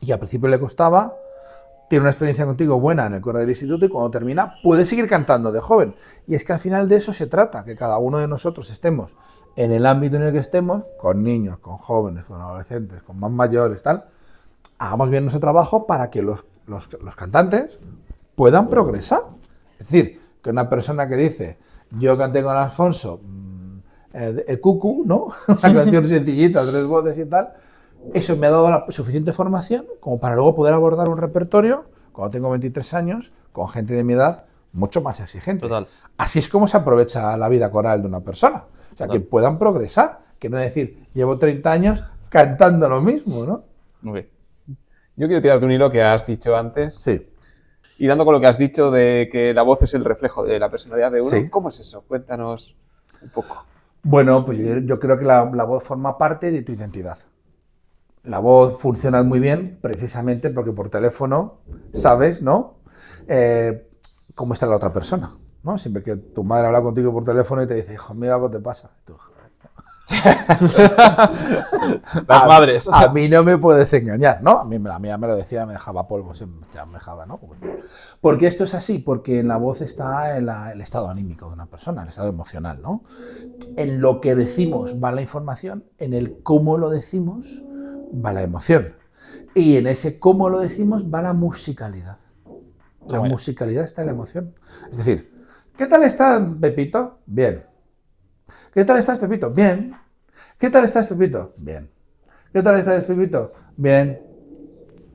y al principio le costaba, tiene una experiencia contigo buena en el coro del instituto y cuando termina puede seguir cantando de joven. Y es que al final de eso se trata, que cada uno de nosotros estemos en el ámbito en el que estemos, con niños, con jóvenes, con adolescentes, con más mayores, tal, hagamos bien nuestro trabajo para que los, los, los cantantes puedan progresar. Es decir, que una persona que dice, yo canté con Alfonso, mm, eh, el, el cucu, ¿no? Una canción sencillita, tres voces y tal. Eso me ha dado la suficiente formación como para luego poder abordar un repertorio, cuando tengo 23 años, con gente de mi edad, mucho más exigente. Así es como se aprovecha la vida coral de una persona. O sea, que puedan progresar, que no decir, llevo 30 años cantando lo mismo, ¿no? Muy bien. Yo quiero tirarte un hilo que has dicho antes. Sí. Y dando con lo que has dicho de que la voz es el reflejo de la personalidad de uno, ¿cómo es eso? Cuéntanos un poco. Bueno, pues yo, creo que la, voz forma parte de tu identidad. La voz funciona muy bien precisamente porque por teléfono sabes, ¿no? Eh, cómo está la otra persona. ¿no? Siempre que tu madre habla contigo por teléfono y te dice, hijo, mira ¿qué te pasa. Las a, madres. A mí no me puedes engañar, ¿no? A mí la mía me lo decía, me dejaba polvo, se me dejaba, ¿no? Pues, porque esto es así, porque en la voz está el, el, estado anímico de una persona, el estado emocional, ¿no? En lo que decimos va la información, en el cómo lo decimos va la emoción. Y en ese cómo lo decimos va la musicalidad. La musicalidad está en la emoción. Es decir, ¿qué tal estás, Pepito? Bien. ¿Qué tal estás, Pepito? Bien. ¿Qué tal estás, Pepito? Bien. ¿Qué tal estás, Pepito? Bien.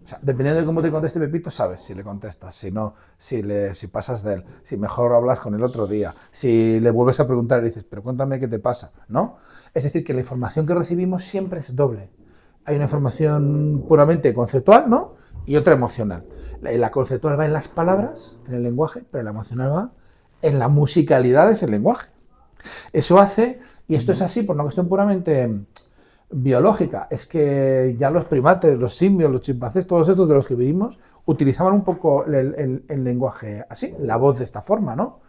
O sea, dependiendo de cómo te conteste Pepito, sabes si le contestas, si no, si, le, si pasas de él, si mejor hablas con el otro día, si le vuelves a preguntar y dices, pero cuéntame qué te pasa, ¿no? Es decir, que la información que recibimos siempre es doble. Hay una información puramente conceptual, ¿no? Y otra emocional. La conceptual va en las palabras, en el lenguaje, pero la emocional va en la musicalidad de ese lenguaje. Eso hace, y esto es así por una cuestión puramente biológica, es que ya los primates, los simios los chimpancés, todos estos de los que vivimos, utilizaban un poco el, lenguaje así, la voz de esta forma, ¿no?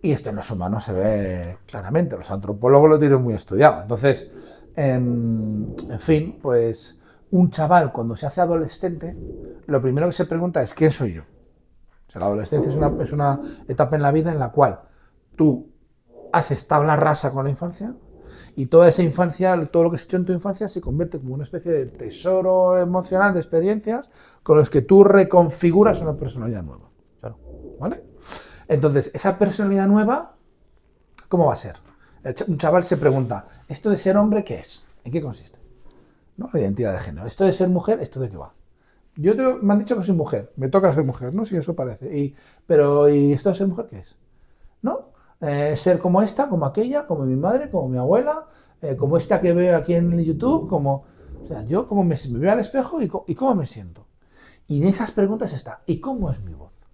Y esto en los humanos se ve claramente, los antropólogos lo tienen muy estudiado. Entonces, en, em, en fin, pues un chaval cuando se hace adolescente, lo primero que se pregunta es ¿quién soy yo? la adolescencia es una, etapa en la vida en la cual tú haces tabla rasa con la infancia y toda esa infancia, todo lo que has hecho en tu infancia se convierte como una especie de tesoro emocional de experiencias con los que tú reconfiguras una personalidad nueva. Entonces, esa personalidad nueva, ¿cómo va a ser? Un chaval se pregunta, ¿esto de ser hombre qué es? ¿En qué consiste? ¿no? La identidad de género. Esto de ser mujer, ¿esto de qué va? Yo me han dicho que soy mujer, me toca ser mujer, ¿no? Si eso parece. Y, pero, ¿y esto de ser mujer qué es? ¿No? Eh, ser como esta, como aquella, como mi madre, como mi abuela, eh, como esta que veo aquí en YouTube, como... O sea, yo como me, veo al espejo y, cómo me siento. Y en esas preguntas está, ¿y cómo es mi voz?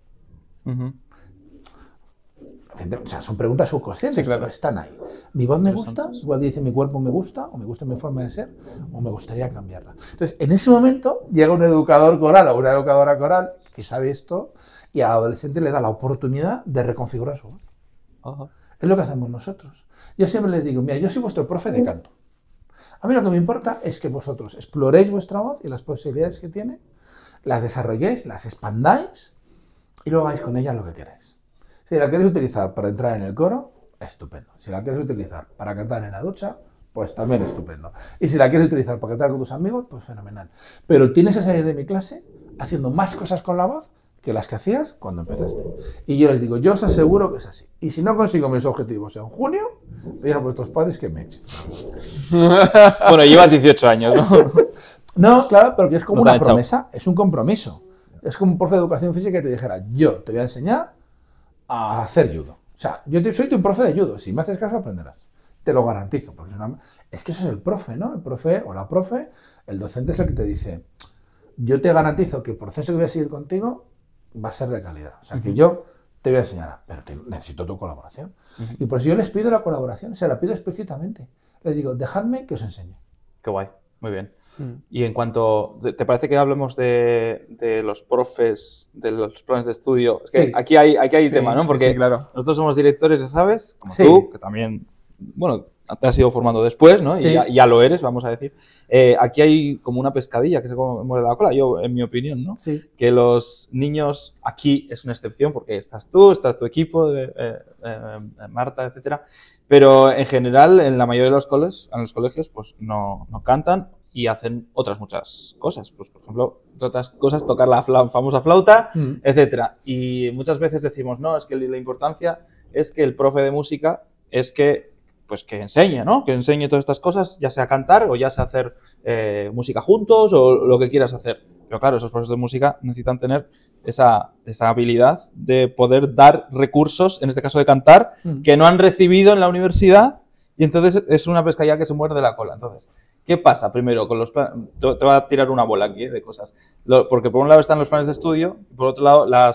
o sea, son preguntas subconscientes, están ahí. ¿Mi voz me gusta? Igual dice mi cuerpo me gusta, o me gusta mi forma de ser, o me gustaría cambiarla. Entonces, en ese momento llega un educador coral o una educadora coral que sabe esto y al adolescente le da la oportunidad de reconfigurar su voz. Es lo que hacemos nosotros. Yo siempre les digo, mira, yo soy vuestro profe de canto. A mí lo que me importa es que vosotros exploréis vuestra voz y las posibilidades que tiene, las desarrolléis, las expandáis y luego hagáis con ella lo que queráis. Si la quieres utilizar para entrar en el coro, estupendo. Si la quieres utilizar para cantar en la ducha, pues también estupendo. Y si la quieres utilizar para cantar con tus amigos, pues fenomenal. Pero tienes que salir de mi clase haciendo más cosas con la voz que las que hacías cuando empezaste. Y yo les digo, yo os aseguro que es así. Y si no consigo mis objetivos en junio, diga a vuestros padres que me echen. bueno, llevas 18 años, ¿no? no, claro, pero es como una promesa, es un compromiso. Es como un profe de educación física que te dijera, yo te voy a enseñar a hacer judo. O sea, yo soy tu profe de judo. Si me haces caso, aprenderás. Te lo garantizo. Porque es, que eso es el profe, ¿no? El profe o la profe, el docente es el que te dice, yo te garantizo que el proceso que voy a seguir contigo va a ser de calidad. O sea, que yo te voy a enseñar, pero necesito tu colaboración. Y por eso yo les pido la colaboración, se la pido explícitamente. Les digo, dejadme que os enseñe. Qué guay. Muy bien. Mm. Y en cuanto, ¿te parece que hablemos de, de, los profes, de los planes de estudio? sí. aquí hay, aquí hay tema, ¿no? Porque claro. nosotros somos directores, ya sabes, como tú, que también, bueno, te has ido formando después, ¿no? Y ya, lo eres, vamos a decir. Eh, aquí hay como una pescadilla que se muere la cola, yo, en mi opinión, ¿no? Que los niños, aquí es una excepción porque estás tú, estás tu equipo, eh, eh, Marta, etcétera. Pero en general, en la mayoría de los colegios, en los colegios, pues no, no cantan y hacen otras muchas cosas. Pues, por ejemplo, otras cosas, tocar la famosa flauta, etc. Mm. etcétera. Y muchas veces decimos, no, es que la importancia es que el profe de música es que pues que enseñe, ¿no? Que enseñe todas estas cosas, ya sea cantar o ya sea hacer eh, música juntos o lo que quieras hacer. Pero claro, esos profesores de música necesitan tener esa, habilidad de poder dar recursos, en este caso de cantar, mm. que no han recibido en la universidad y entonces es una pescadilla que se muerde la cola. Entonces, ¿Qué pasa? Primero, con los planes, te, voy a tirar una bola aquí eh, de cosas. porque por un lado están los planes de estudio, y por otro lado la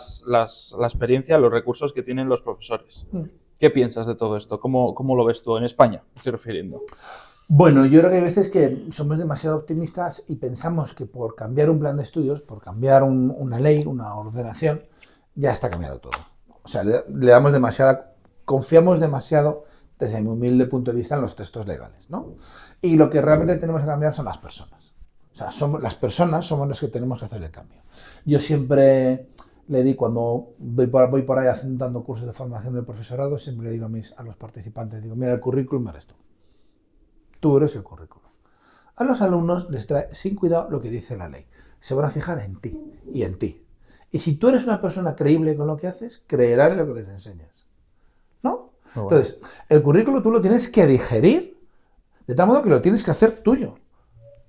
experiencia, los recursos que tienen los profesores. Mm. ¿Qué piensas de todo esto? ¿Cómo, lo ves tú en España? Estoy refiriendo. Bueno, yo creo que hay veces que somos demasiado optimistas y pensamos que por cambiar un plan de estudios, por cambiar una ley, una ordenación, ya está cambiado todo. O sea, le damos demasiada, confiamos demasiado desde mi humilde punto de vista, en los textos legales. ¿no? Y lo que realmente tenemos que cambiar son las personas. O sea, somos, las personas somos las que tenemos que hacer el cambio. Yo siempre le di, cuando voy por, ahí haciendo, dando cursos de formación del profesorado, siempre le digo a, mis, a los participantes, digo, mira, el currículum eres tú. Tú eres el currículum. A los alumnos les trae sin cuidado lo que dice la ley. Se van a fijar en ti y en ti. Y si tú eres una persona creíble con lo que haces, creerán en lo que les enseñas. Entonces, el currículo tú lo tienes que digerir de tal modo que lo tienes que hacer tuyo.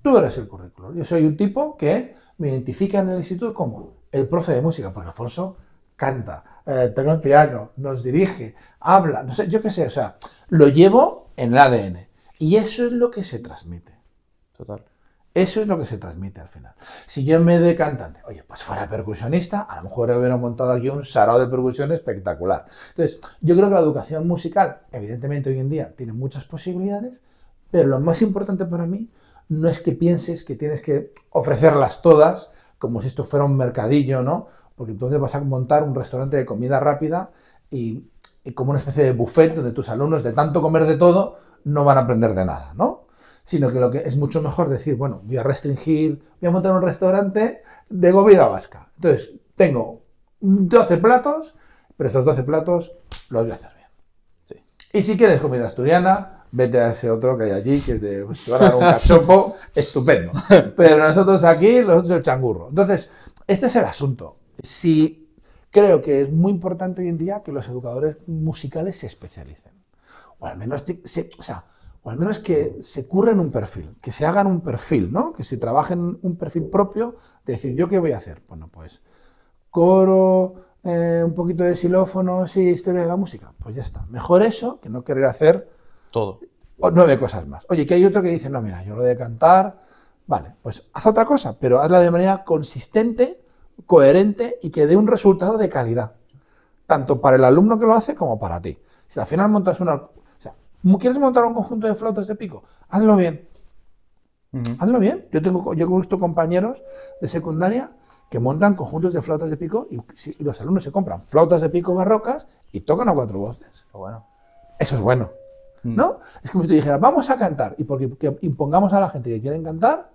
Tú eres el currículo. Yo soy un tipo que me identifica en el instituto como el profe de música, porque Alfonso canta, eh, toca el piano, nos dirige, habla, no sé, yo qué sé, o sea, lo llevo en el ADN. Y eso es lo que se transmite. Total. Eso es lo que se transmite al final. Si yo me de cantante, oye, pues fuera percusionista, a lo mejor hubiera montado aquí un sarado de percusión espectacular. Entonces, yo creo que la educación musical, evidentemente hoy en día, tiene muchas posibilidades, pero lo más importante para mí no es que pienses que tienes que ofrecerlas todas, como si esto fuera un mercadillo, ¿no? Porque entonces vas a montar un restaurante de comida rápida y, como una especie de buffet donde tus alumnos, de tanto comer de todo, no van a aprender de nada, ¿no? sino que, lo que es mucho mejor decir, bueno, voy a restringir, voy a montar un restaurante de comida vasca. Entonces, tengo 12 platos, pero estos 12 platos los voy a hacer bien. Y si quieres comida asturiana, vete a ese otro que hay allí, que es de pues, van a dar un cachopo, estupendo. Pero nosotros aquí, los otros el changurro. Entonces, este es el asunto. Si creo que es muy importante hoy en día que los educadores musicales se especialicen. O al menos, se, o sea, o al menos que se curren un perfil, que se hagan un perfil, ¿no? Que se trabajen un perfil propio decir, ¿yo qué voy a hacer? Bueno, pues coro, eh, un poquito de xilófono, y historia de la música. Pues ya está. Mejor eso que no querer hacer todo. O nueve cosas más. Oye, que hay otro que dice, no, mira, yo lo de cantar, vale, pues haz otra cosa, pero hazla de manera consistente, coherente y que dé un resultado de calidad, tanto para el alumno que lo hace como para ti. Si al final montas una ¿Quieres montar un conjunto de flautas de pico? Hazlo bien. Hazlo bien. Yo tengo, yo he visto compañeros de secundaria que montan conjuntos de flautas de pico y, los alumnos se compran flautas de pico barrocas y tocan a cuatro voces. Eso es bueno. Mm. ¿No? Es como si te dijeras, vamos a cantar y porque impongamos a la gente que quieren cantar,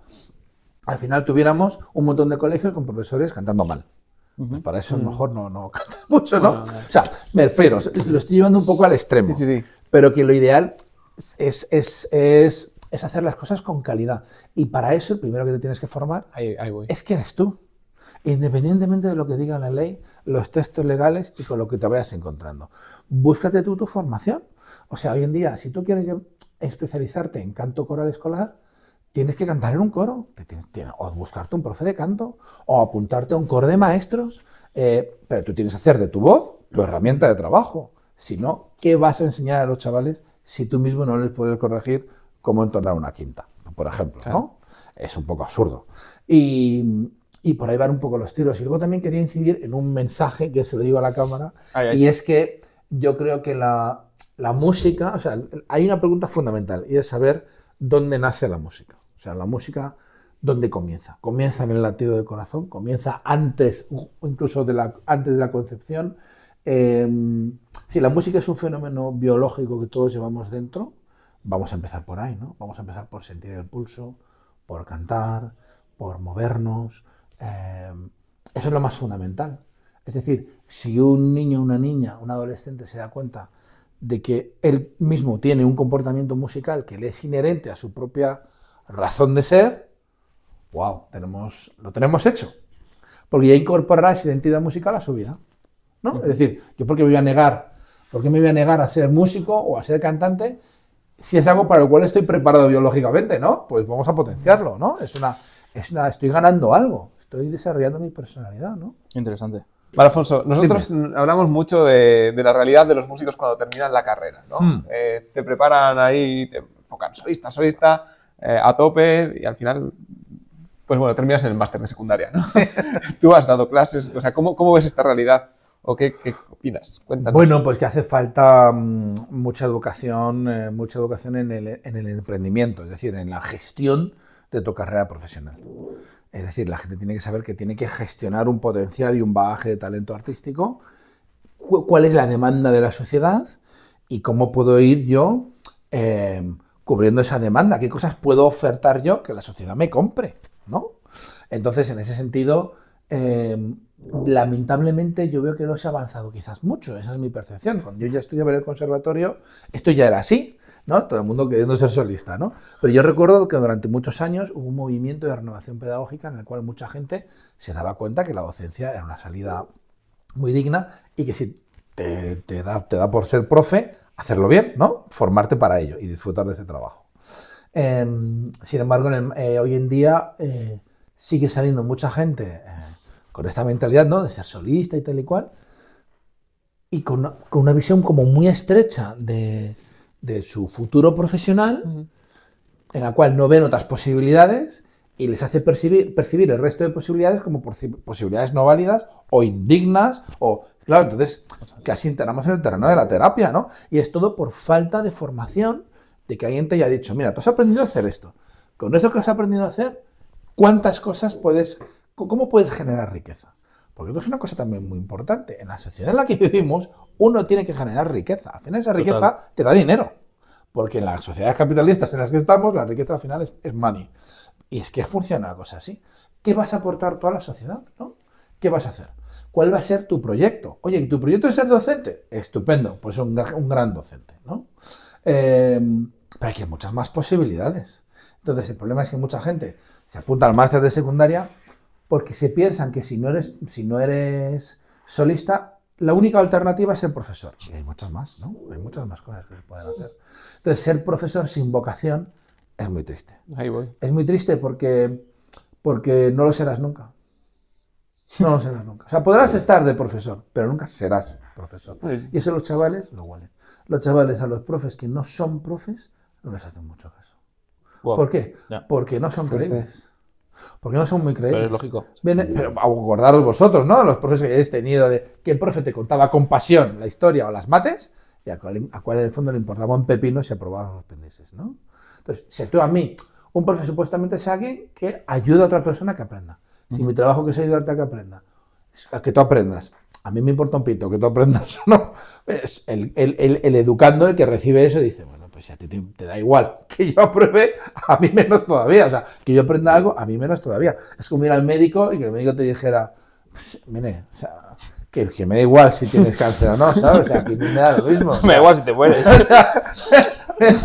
al final tuviéramos un montón de colegios con profesores cantando mal. Pues para eso a lo mejor no, no cantas mucho, ¿no? O sea, me refiero, lo estoy llevando un poco al extremo. Pero que lo ideal es, es, es, es, hacer las cosas con calidad. Y para eso, el primero que te tienes que formar ahí, ahí voy. es que eres tú. Independientemente de lo que diga la ley, los textos legales y con lo que te vayas encontrando. Búscate tú tu formación. O sea, hoy en día, si tú quieres especializarte en canto coral escolar, tienes que cantar en un coro, o buscarte un profe de canto, o apuntarte a un coro de maestros, eh, pero tú tienes que hacer de tu voz tu herramienta de trabajo. Si no, ¿qué vas a enseñar a los chavales si tú mismo no les puedes corregir cómo entonar una quinta, por ejemplo? ¿no? Es un poco absurdo. Y, por ahí van un poco los tiros. Y luego también quería incidir en un mensaje que se le digo a la cámara, y es que yo creo que la, la música, o sea, hay una pregunta fundamental, y es saber dónde nace la música sea, la música, ¿dónde comienza? Comienza en el latido del corazón, comienza antes, incluso de la, antes de la concepción. Em, si la música es un fenómeno biológico que todos llevamos dentro, vamos a empezar por ahí, ¿no? Vamos a empezar por sentir el pulso, por cantar, por movernos. Em, eso es lo más fundamental. Es decir, si un niño, una niña, un adolescente se da cuenta de que él mismo tiene un comportamiento musical que le es inherente a su propia razón de ser, wow, tenemos, lo tenemos hecho. Porque ya incorporará esa identidad musical a su vida. ¿no? Es decir, yo porque me voy a negar, porque me voy a negar a ser músico o a ser cantante si es algo para lo cual estoy preparado biológicamente, ¿no? Pues vamos a potenciarlo, ¿no? Es una, es una estoy ganando algo, estoy desarrollando mi personalidad, ¿no? Interesante. Vale, Alfonso, nosotros hablamos mucho de, la realidad de los músicos cuando terminan la carrera, ¿no? Hmm. Eh, te preparan ahí, te enfocan solista, solista, eh, a tope y al final, pues bueno, terminas en el máster de secundaria, ¿no? Tú has dado clases, o sea, ¿cómo, cómo ves esta realidad? ¿O qué, opinas? Bueno, pues que hace falta mm, mucha educación, eh, mucha educación en el, emprendimiento, es decir, en la gestión de tu carrera profesional. Es decir, la gente tiene que saber que tiene que gestionar un potencial y un bagaje de talento artístico, cuál es la demanda de la sociedad y cómo puedo ir yo eh, cubriendo esa demanda? ¿Qué cosas puedo ofertar yo que la sociedad me compre? ¿No? Entonces, en ese sentido, eh, lamentablemente yo veo que no se ha avanzado quizás mucho, esa es mi percepción. Cuando yo ya estudiaba en el conservatorio, esto ya era así, ¿no? Todo el mundo queriendo ser solista, ¿no? Pero yo recuerdo que durante muchos años hubo un movimiento de renovación pedagógica en el cual mucha gente se daba cuenta que la docencia era una salida muy digna y que si te, te da, te da por ser profe, hacerlo bien, ¿no? Formarte para ello y disfrutar de ese trabajo. Em, sin embargo, eh, hoy en día eh, sigue saliendo mucha gente eh, con esta mentalidad, ¿no? De ser solista y tal y cual, y con una, visión como muy estrecha de, su futuro profesional, en la cual no ven otras posibilidades y les hace percibir, percibir el resto de posibilidades como posibilidades no válidas o indignas o Claro, entonces casi entramos en el terreno de la terapia, ¿no? Y es todo por falta de formación de que alguien te haya dicho, mira, tú has aprendido a hacer esto. Con esto que has aprendido a hacer, ¿cuántas cosas puedes, cómo puedes generar riqueza? Porque esto es una cosa también muy importante. En la sociedad en la que vivimos, uno tiene que generar riqueza. Al final esa riqueza te da dinero. Porque en las sociedades capitalistas en las que estamos, la riqueza al final es, money. Y es que funciona la cosa así. ¿Qué vas a aportar tú a la sociedad? ¿no? ¿Qué vas a hacer? cuál va a ser tu proyecto. Oye, ¿y tu proyecto es ser docente? Estupendo, pues un, gran docente, ¿no? Eh, pero hay muchas más posibilidades. Entonces, el problema es que mucha gente se apunta al máster de secundaria porque se piensan que si no eres, solista, la única alternativa es ser profesor. Y hay muchas más, ¿no? Hay muchas más cosas que se pueden hacer. Entonces, ser profesor sin vocación es muy triste. Ahí voy. Es muy triste porque, porque no lo serás nunca. No lo serás nunca. O sea, podrás estar de profesor, pero nunca serás profesor. Y eso los chavales lo huelen. Los chavales a los profes que no son profes no les hacen mucho caso. ¿Por qué? Porque no son creíbles. Porque no son muy creíbles. Pero es lógico. Viene, pero acordaros vosotros, ¿no? Los profes que habéis tenido de que el profe te contaba con pasión la historia o las mates y a cuál, en el fondo le importaba un pepino si aprobaba los pendices, ¿no? Entonces, si tú a mí, un profe supuestamente es alguien que ayuda a otra persona que aprenda. Si mi trabajo que es ayudarte a que aprenda, a que tú aprendas. A mí me importa un pito que tú aprendas o no. Es el, el, educando, el que recibe eso, dice, bueno, pues ya te, te, da igual que yo apruebe, a mí menos todavía. O sea, que yo aprenda algo, a mí menos todavía. Es como ir al médico y que el médico te dijera, pues, mire, o sea, que, me da igual si tienes cáncer o no, ¿sabes? O sea, que me da lo mismo. Me da igual si te mueres.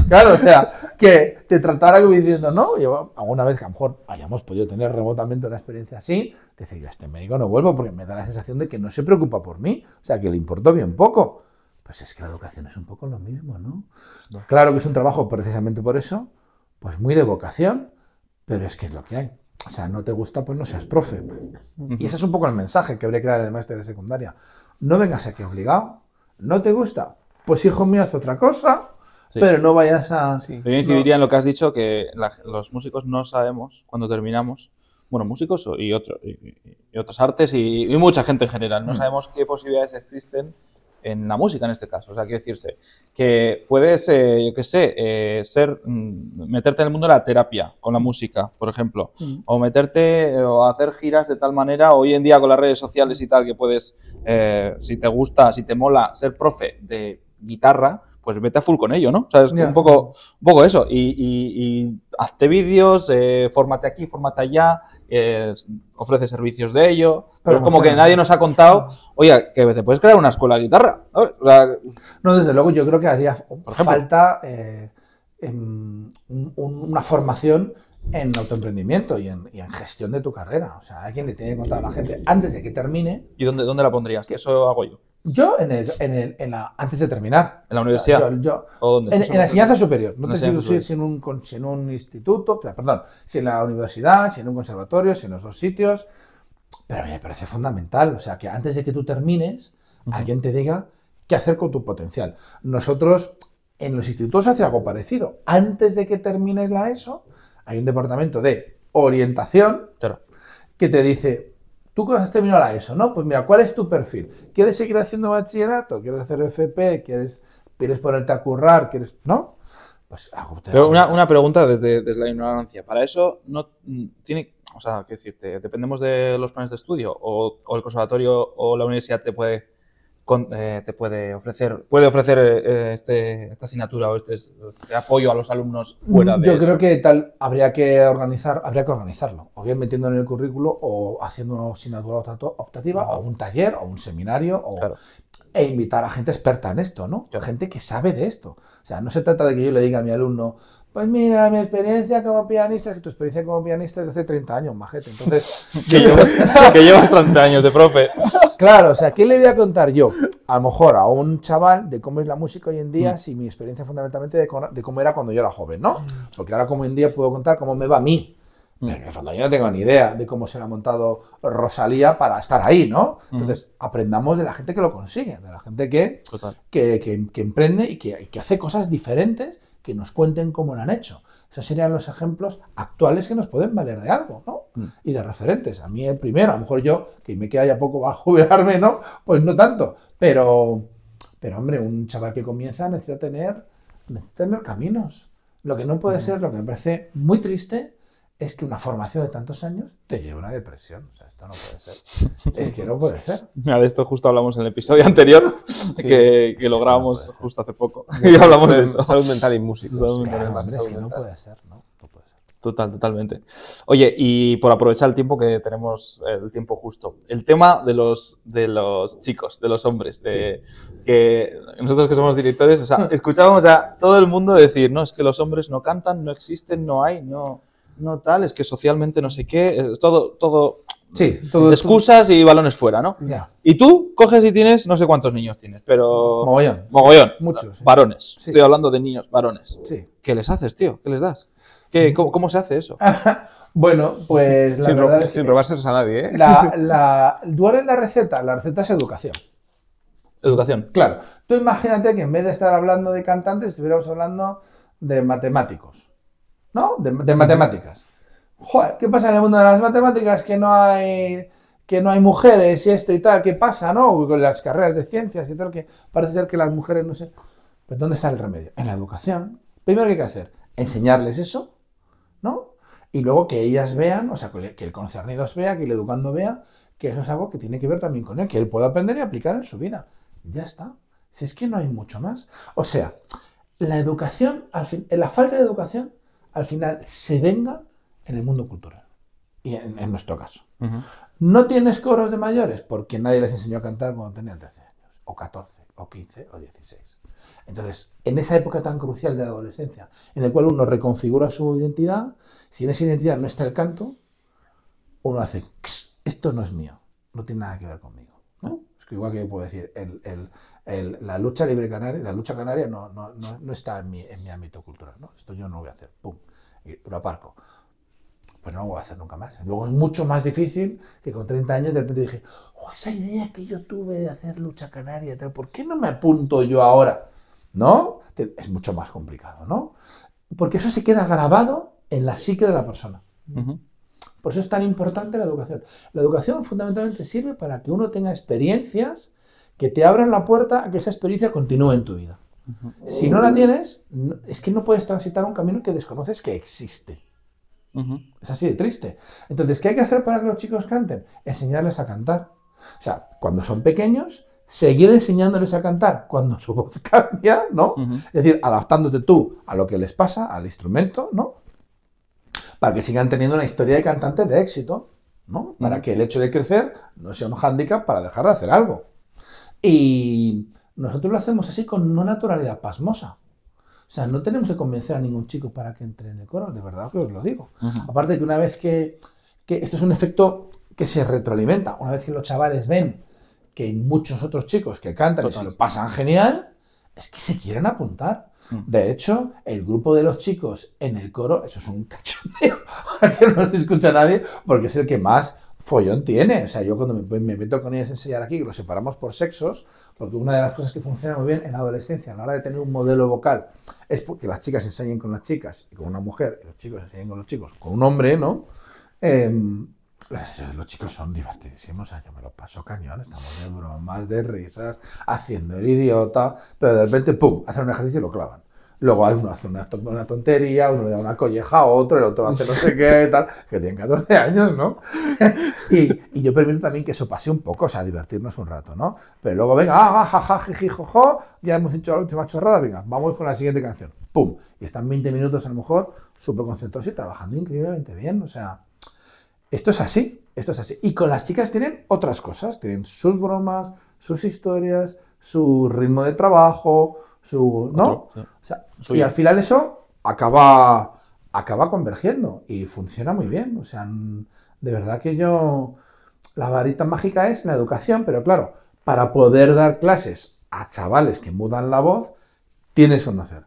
claro, o sea, que te tratara como diciendo, no, alguna vez que a lo mejor hayamos podido tener remotamente una experiencia así, decir, yo a este médico no vuelvo porque me da la sensación de que no se preocupa por mí, o sea, que le importó bien poco. Pues es que la educación es un poco lo mismo, ¿no? Claro que es un trabajo precisamente por eso, pues muy de vocación, pero es que es lo que hay. O sea, no te gusta, pues no seas profe. Y ese es un poco el mensaje que habría que dar al máster de secundaria. No vengas aquí obligado. ¿No te gusta? Pues hijo mío, haz otra cosa. Pero no vayas a... Yo incidiría en lo que has dicho, que los músicos no sabemos cuando terminamos, bueno, músicos y, otras artes y, mucha gente en general, no mm. sabemos qué posibilidades existen en la música en este caso. O sea, quiero decirse que puedes, eh, yo qué sé, eh, ser, mm, meterte en el mundo de la terapia con la mm. música, por ejemplo, o meterte eh, o hacer giras de tal manera, hoy en día con las redes sociales y tal, que puedes, si te gusta, si te mola, ser profe de guitarra, pues vete a full con ello, ¿no? O sea, es un, poco, poco eso. Y, hazte vídeos, eh, fórmate aquí, fórmate allá, eh, ofrece servicios de ello. Pero, es como que nadie nos ha contado, oye, que te puedes crear una escuela de guitarra. No, desde luego, yo creo que haría falta eh, una formación en autoemprendimiento y en, gestión de tu carrera. O sea, alguien le tiene que contar a la gente antes de que termine. ¿Y dónde, dónde la pondrías? Que eso hago yo. Yo en en la, antes de terminar. ¿En la universidad? En, la enseñanza superior. No, te digo sin un, un instituto, perdón, si la universidad, sin un conservatorio, sin los dos sitios. Pero me parece fundamental. O sea, que antes de que tú termines, alguien te diga qué hacer con tu potencial. Nosotros en los institutos hace algo parecido. Antes de que termines la ESO, hay un departamento de orientación que te dice, Tú que has terminado la ESO, ¿no? Pues mira, ¿cuál es tu perfil? ¿Quieres seguir haciendo bachillerato? ¿Quieres hacer FP? ¿Quieres, ponerte a currar? ¿Quieres, ¿No? Pues una, pregunta desde, la ignorancia. ¿Para eso no mm, tiene, o sea, qué decirte, dependemos de los planes de estudio o el conservatorio o la universidad te puede eh, te puede ofrecer, puede ofrecer eh, eh, este, esta asignatura o este, este, apoyo a los alumnos fuera mm, de Yo creo que tal habría que organizar, habría que organizarlo, o bien metiendo en el currículo o haciendo una asignatura optativa, o un taller, o un seminario, o, e invitar a gente experta en esto, ¿no? Gente que sabe de esto. O sea, no se trata de que yo le diga a mi alumno, pues mira, mi experiencia como pianista, es que tu experiencia como pianista es de hace 30 años, majete. Entonces, que, llevas, 30 años de profe. Claro, o sea, ¿qué le voy a contar yo? A lo mejor a un chaval de cómo es la música hoy en día, mm. si mi experiencia fundamentalmente de, cómo era cuando yo era joven, ¿no? Porque ahora como hoy en día puedo contar cómo me va a mí. Mm. Pero yo no tengo ni idea de cómo se la ha montado Rosalía para estar ahí, ¿no? Mm. Entonces, aprendamos de la gente que lo consigue, de la gente que, que, emprende y que, que hace cosas diferentes que nos cuenten cómo lo han hecho. Esos serían los ejemplos actuales que nos pueden valer de algo, ¿no? Mm. Y de referentes. A mí el primero, a lo mejor yo, que me queda ya poco, va a jubilarme, ¿no? Pues no tanto. Pero, pero hombre, un chaval que comienza necesita tener, necesita tener caminos. Lo que no puede mm. ser, lo que me parece muy triste, es que una formación de tantos años te lleva a una depresión. O sea, esto no puede ser. Es que no puede ser. Mira, de esto justo hablamos en el episodio anterior, que, que lo grabamos justo hace poco. y hablamos de eso. Salud mental y música. es que no puede ser, ¿no? Total, totalmente. Oye, y por aprovechar el tiempo que tenemos, el tiempo justo, el tema de los, de los chicos, de los hombres, de, que nosotros que somos directores, o sea, escuchábamos a todo el mundo decir, no, es que los hombres no cantan, no existen, no hay, no no tal, es que socialmente no sé qué, todo, todo, sí, todo excusas y balones fuera, ¿no? Y tú coges y tienes, no sé cuántos niños tienes, pero... Mogollón. Mogollón. Muchos. Varones. Estoy hablando de niños, varones. Sí. ¿Qué les haces, tío? ¿Qué les das? ¿Qué, mm. cómo, se hace eso? bueno, pues... sin, robarse a nadie, ¿eh? La, la, es la receta? La receta es educación. Educación. Claro. Tú imagínate que en vez de estar hablando de cantantes, estuviéramos hablando de matemáticos. ¿no? De, matemáticas. Joder, ¿qué pasa en el mundo de las matemáticas? Que no hay que no hay mujeres y esto y tal, ¿qué pasa, no? Con las carreras de ciencias y tal, que parece ser que las mujeres no sé. Pues ¿dónde está el remedio? En la educación. Primero que hay que hacer, enseñarles eso, ¿no? Y luego que ellas vean, o sea, que el concernidos vea, que el educando vea, que eso es algo que tiene que ver también con él, que él pueda aprender y aplicar en su vida. Ya está. Si es que no hay mucho más. O sea, la educación, al fin, la falta de educación al final se venga en el mundo cultural. Y en, nuestro caso. No tienes coros de mayores porque nadie les enseñó a cantar cuando tenían 13 años, o 14, o 15, o 16. Entonces, en esa época tan crucial de la adolescencia, en la cual uno reconfigura su identidad, si en esa identidad no está el canto, uno hace, esto no es mío, no tiene nada que ver conmigo igual que yo puedo decir, la lucha libre canaria, la lucha canaria no, está en mi, ámbito cultural, ¿no? Esto yo no lo voy a hacer, pum, y lo aparco. Pues no lo voy a hacer nunca más. Luego es mucho más difícil que con 30 años de repente dije, esa idea que yo tuve de hacer lucha canaria, tal, ¿por qué no me apunto yo ahora? ¿No? Es mucho más complicado, ¿no? Porque eso se queda grabado en la psique de la persona. Por eso es tan importante la educación. La educación fundamentalmente sirve para que uno tenga experiencias que te abran la puerta a que esa experiencia continúe en tu vida. Si no la tienes, es que no puedes transitar un camino que desconoces que existe. Es así de triste. Entonces, ¿qué hay que hacer para que los chicos canten? Enseñarles a cantar. O sea, cuando son pequeños, seguir enseñándoles a cantar cuando su voz cambia, ¿no? Es decir, adaptándote tú a lo que les pasa, al instrumento, ¿no? para que sigan teniendo una historia de cantantes de éxito, ¿no? Para que el hecho de crecer no sea un hándicap para dejar de hacer algo. Y nosotros lo hacemos así con una naturalidad pasmosa. O sea, no tenemos que convencer a ningún chico para que entre en el coro, de verdad que os lo digo. Aparte que una vez que, que, esto es un efecto que se retroalimenta, una vez que los chavales ven que hay muchos otros chicos que cantan y se lo pasan genial, es que se quieren apuntar. Mm. De hecho, el grupo de los chicos en el coro, eso es un cachondeo, que no se escucha nadie, porque es el que más follón tiene. O sea, yo cuando me, meto con ellas a enseñar aquí, que los separamos por sexos, porque una de las cosas que funciona muy bien en la adolescencia, a la hora de tener un modelo vocal, es que las chicas enseñen con las chicas y con una mujer, y los chicos enseñen con los chicos, con un hombre, ¿no? Em, eh, los chicos son divertidísimos, o sea, yo me lo paso cañón, estamos de bromas, de risas, haciendo el idiota, pero de repente, ¡pum!, hacen un ejercicio y lo clavan. Luego uno hace una, tontería, uno le da una colleja a otro, el otro hace no sé qué, tal, que tienen 14 años, ¿no? y, yo permito también que eso pase un poco, o sea, divertirnos un rato, ¿no? Pero luego venga, ah, ah ja, ja, jiji, jojo, ya hemos hecho la última chorrada, venga, vamos con la siguiente canción. ¡Pum! Y están 20 minutos a lo mejor súper concentrados y trabajando increíblemente bien, o sea, esto es así, esto es así. Y con las chicas tienen otras cosas, tienen sus bromas, sus historias, su ritmo de trabajo, su... ¿No? o eh, sea, y al final eso acaba, acaba convergiendo y funciona muy bien. O sea, de verdad que yo... La varita mágica es la educación, pero claro, para poder dar clases a chavales que mudan la voz, tienes que conocer,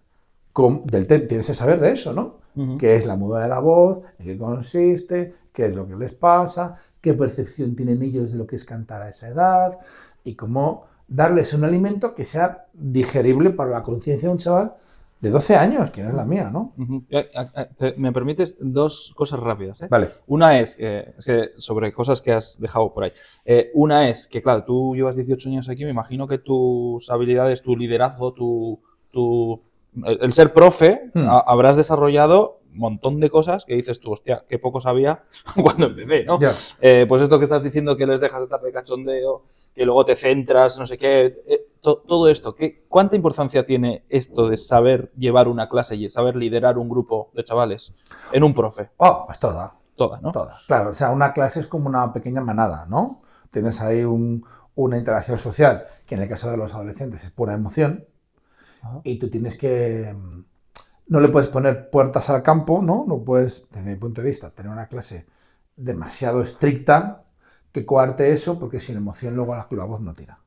tienes que saber de eso, ¿no? ¿Qué es la muda de la voz? ¿En qué consiste? qué es lo que les pasa, qué percepción tienen ellos de lo que es cantar a esa edad y cómo darles un alimento que sea digerible para la conciencia de un chaval de 12 años, que no es la mía, ¿no? Eh, eh, eh, me permites dos cosas rápidas. Vale. Una es, sobre cosas que has dejado por ahí. una es que, claro, tú llevas 18 años aquí, me imagino que tus habilidades, tu liderazgo, tu, tu el, ser profe, hmm. habrás desarrollado montón de cosas que dices tú, hostia, qué poco sabía cuando empecé, ¿no? Eh, pues esto que estás diciendo que les dejas estar de cachondeo, que luego te centras, no sé qué, eh, todo esto, ¿qué, ¿cuánta importancia tiene esto de saber llevar una clase y saber liderar un grupo de chavales en un profe? Oh, pues toda. Toda, ¿no? Toda. Claro, o sea, una clase es como una pequeña manada, ¿no? Tienes ahí una interacción social, que en el caso de los adolescentes es pura emoción, y tú tienes que mm, no le puedes poner puertas al campo, ¿no? No puedes, desde mi punto de vista, tener una clase demasiado estricta que coarte eso, porque sin emoción luego la, voz no tira.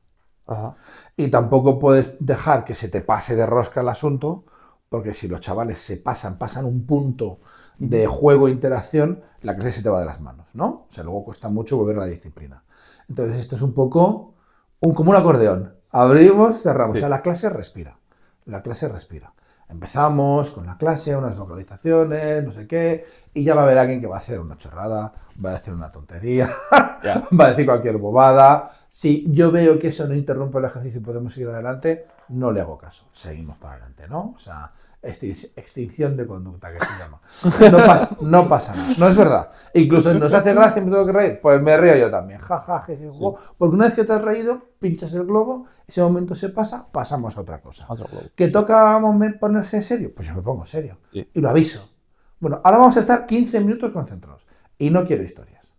Y tampoco puedes dejar que se te pase de rosca el asunto, porque si los chavales se pasan, pasan un punto de juego e interacción, la clase se te va de las manos, ¿no? O sea, luego cuesta mucho volver a la disciplina. Entonces, esto es un poco un, como un acordeón. Abrimos, cerramos. O sea, la clase respira. La clase respira. Empezamos con la clase, unas vocalizaciones, no sé qué, y ya va a haber alguien que va a hacer una chorrada, va a decir una tontería, va a decir cualquier bobada. Si yo veo que eso no interrumpe el ejercicio y podemos seguir adelante, no le hago caso, seguimos para adelante, ¿no? O sea, extinción de conducta, que se llama. No, pasa nada, no es verdad. Incluso nos hace gracia y me tengo que reír, pues me río yo también. Porque una vez que te has reído, pinchas el globo, ese momento se pasa, pasamos a otra cosa. ¿Que toca ponerse serio? Pues yo me pongo serio y lo aviso. Bueno, ahora vamos a estar 15 minutos concentrados y no quiero historias.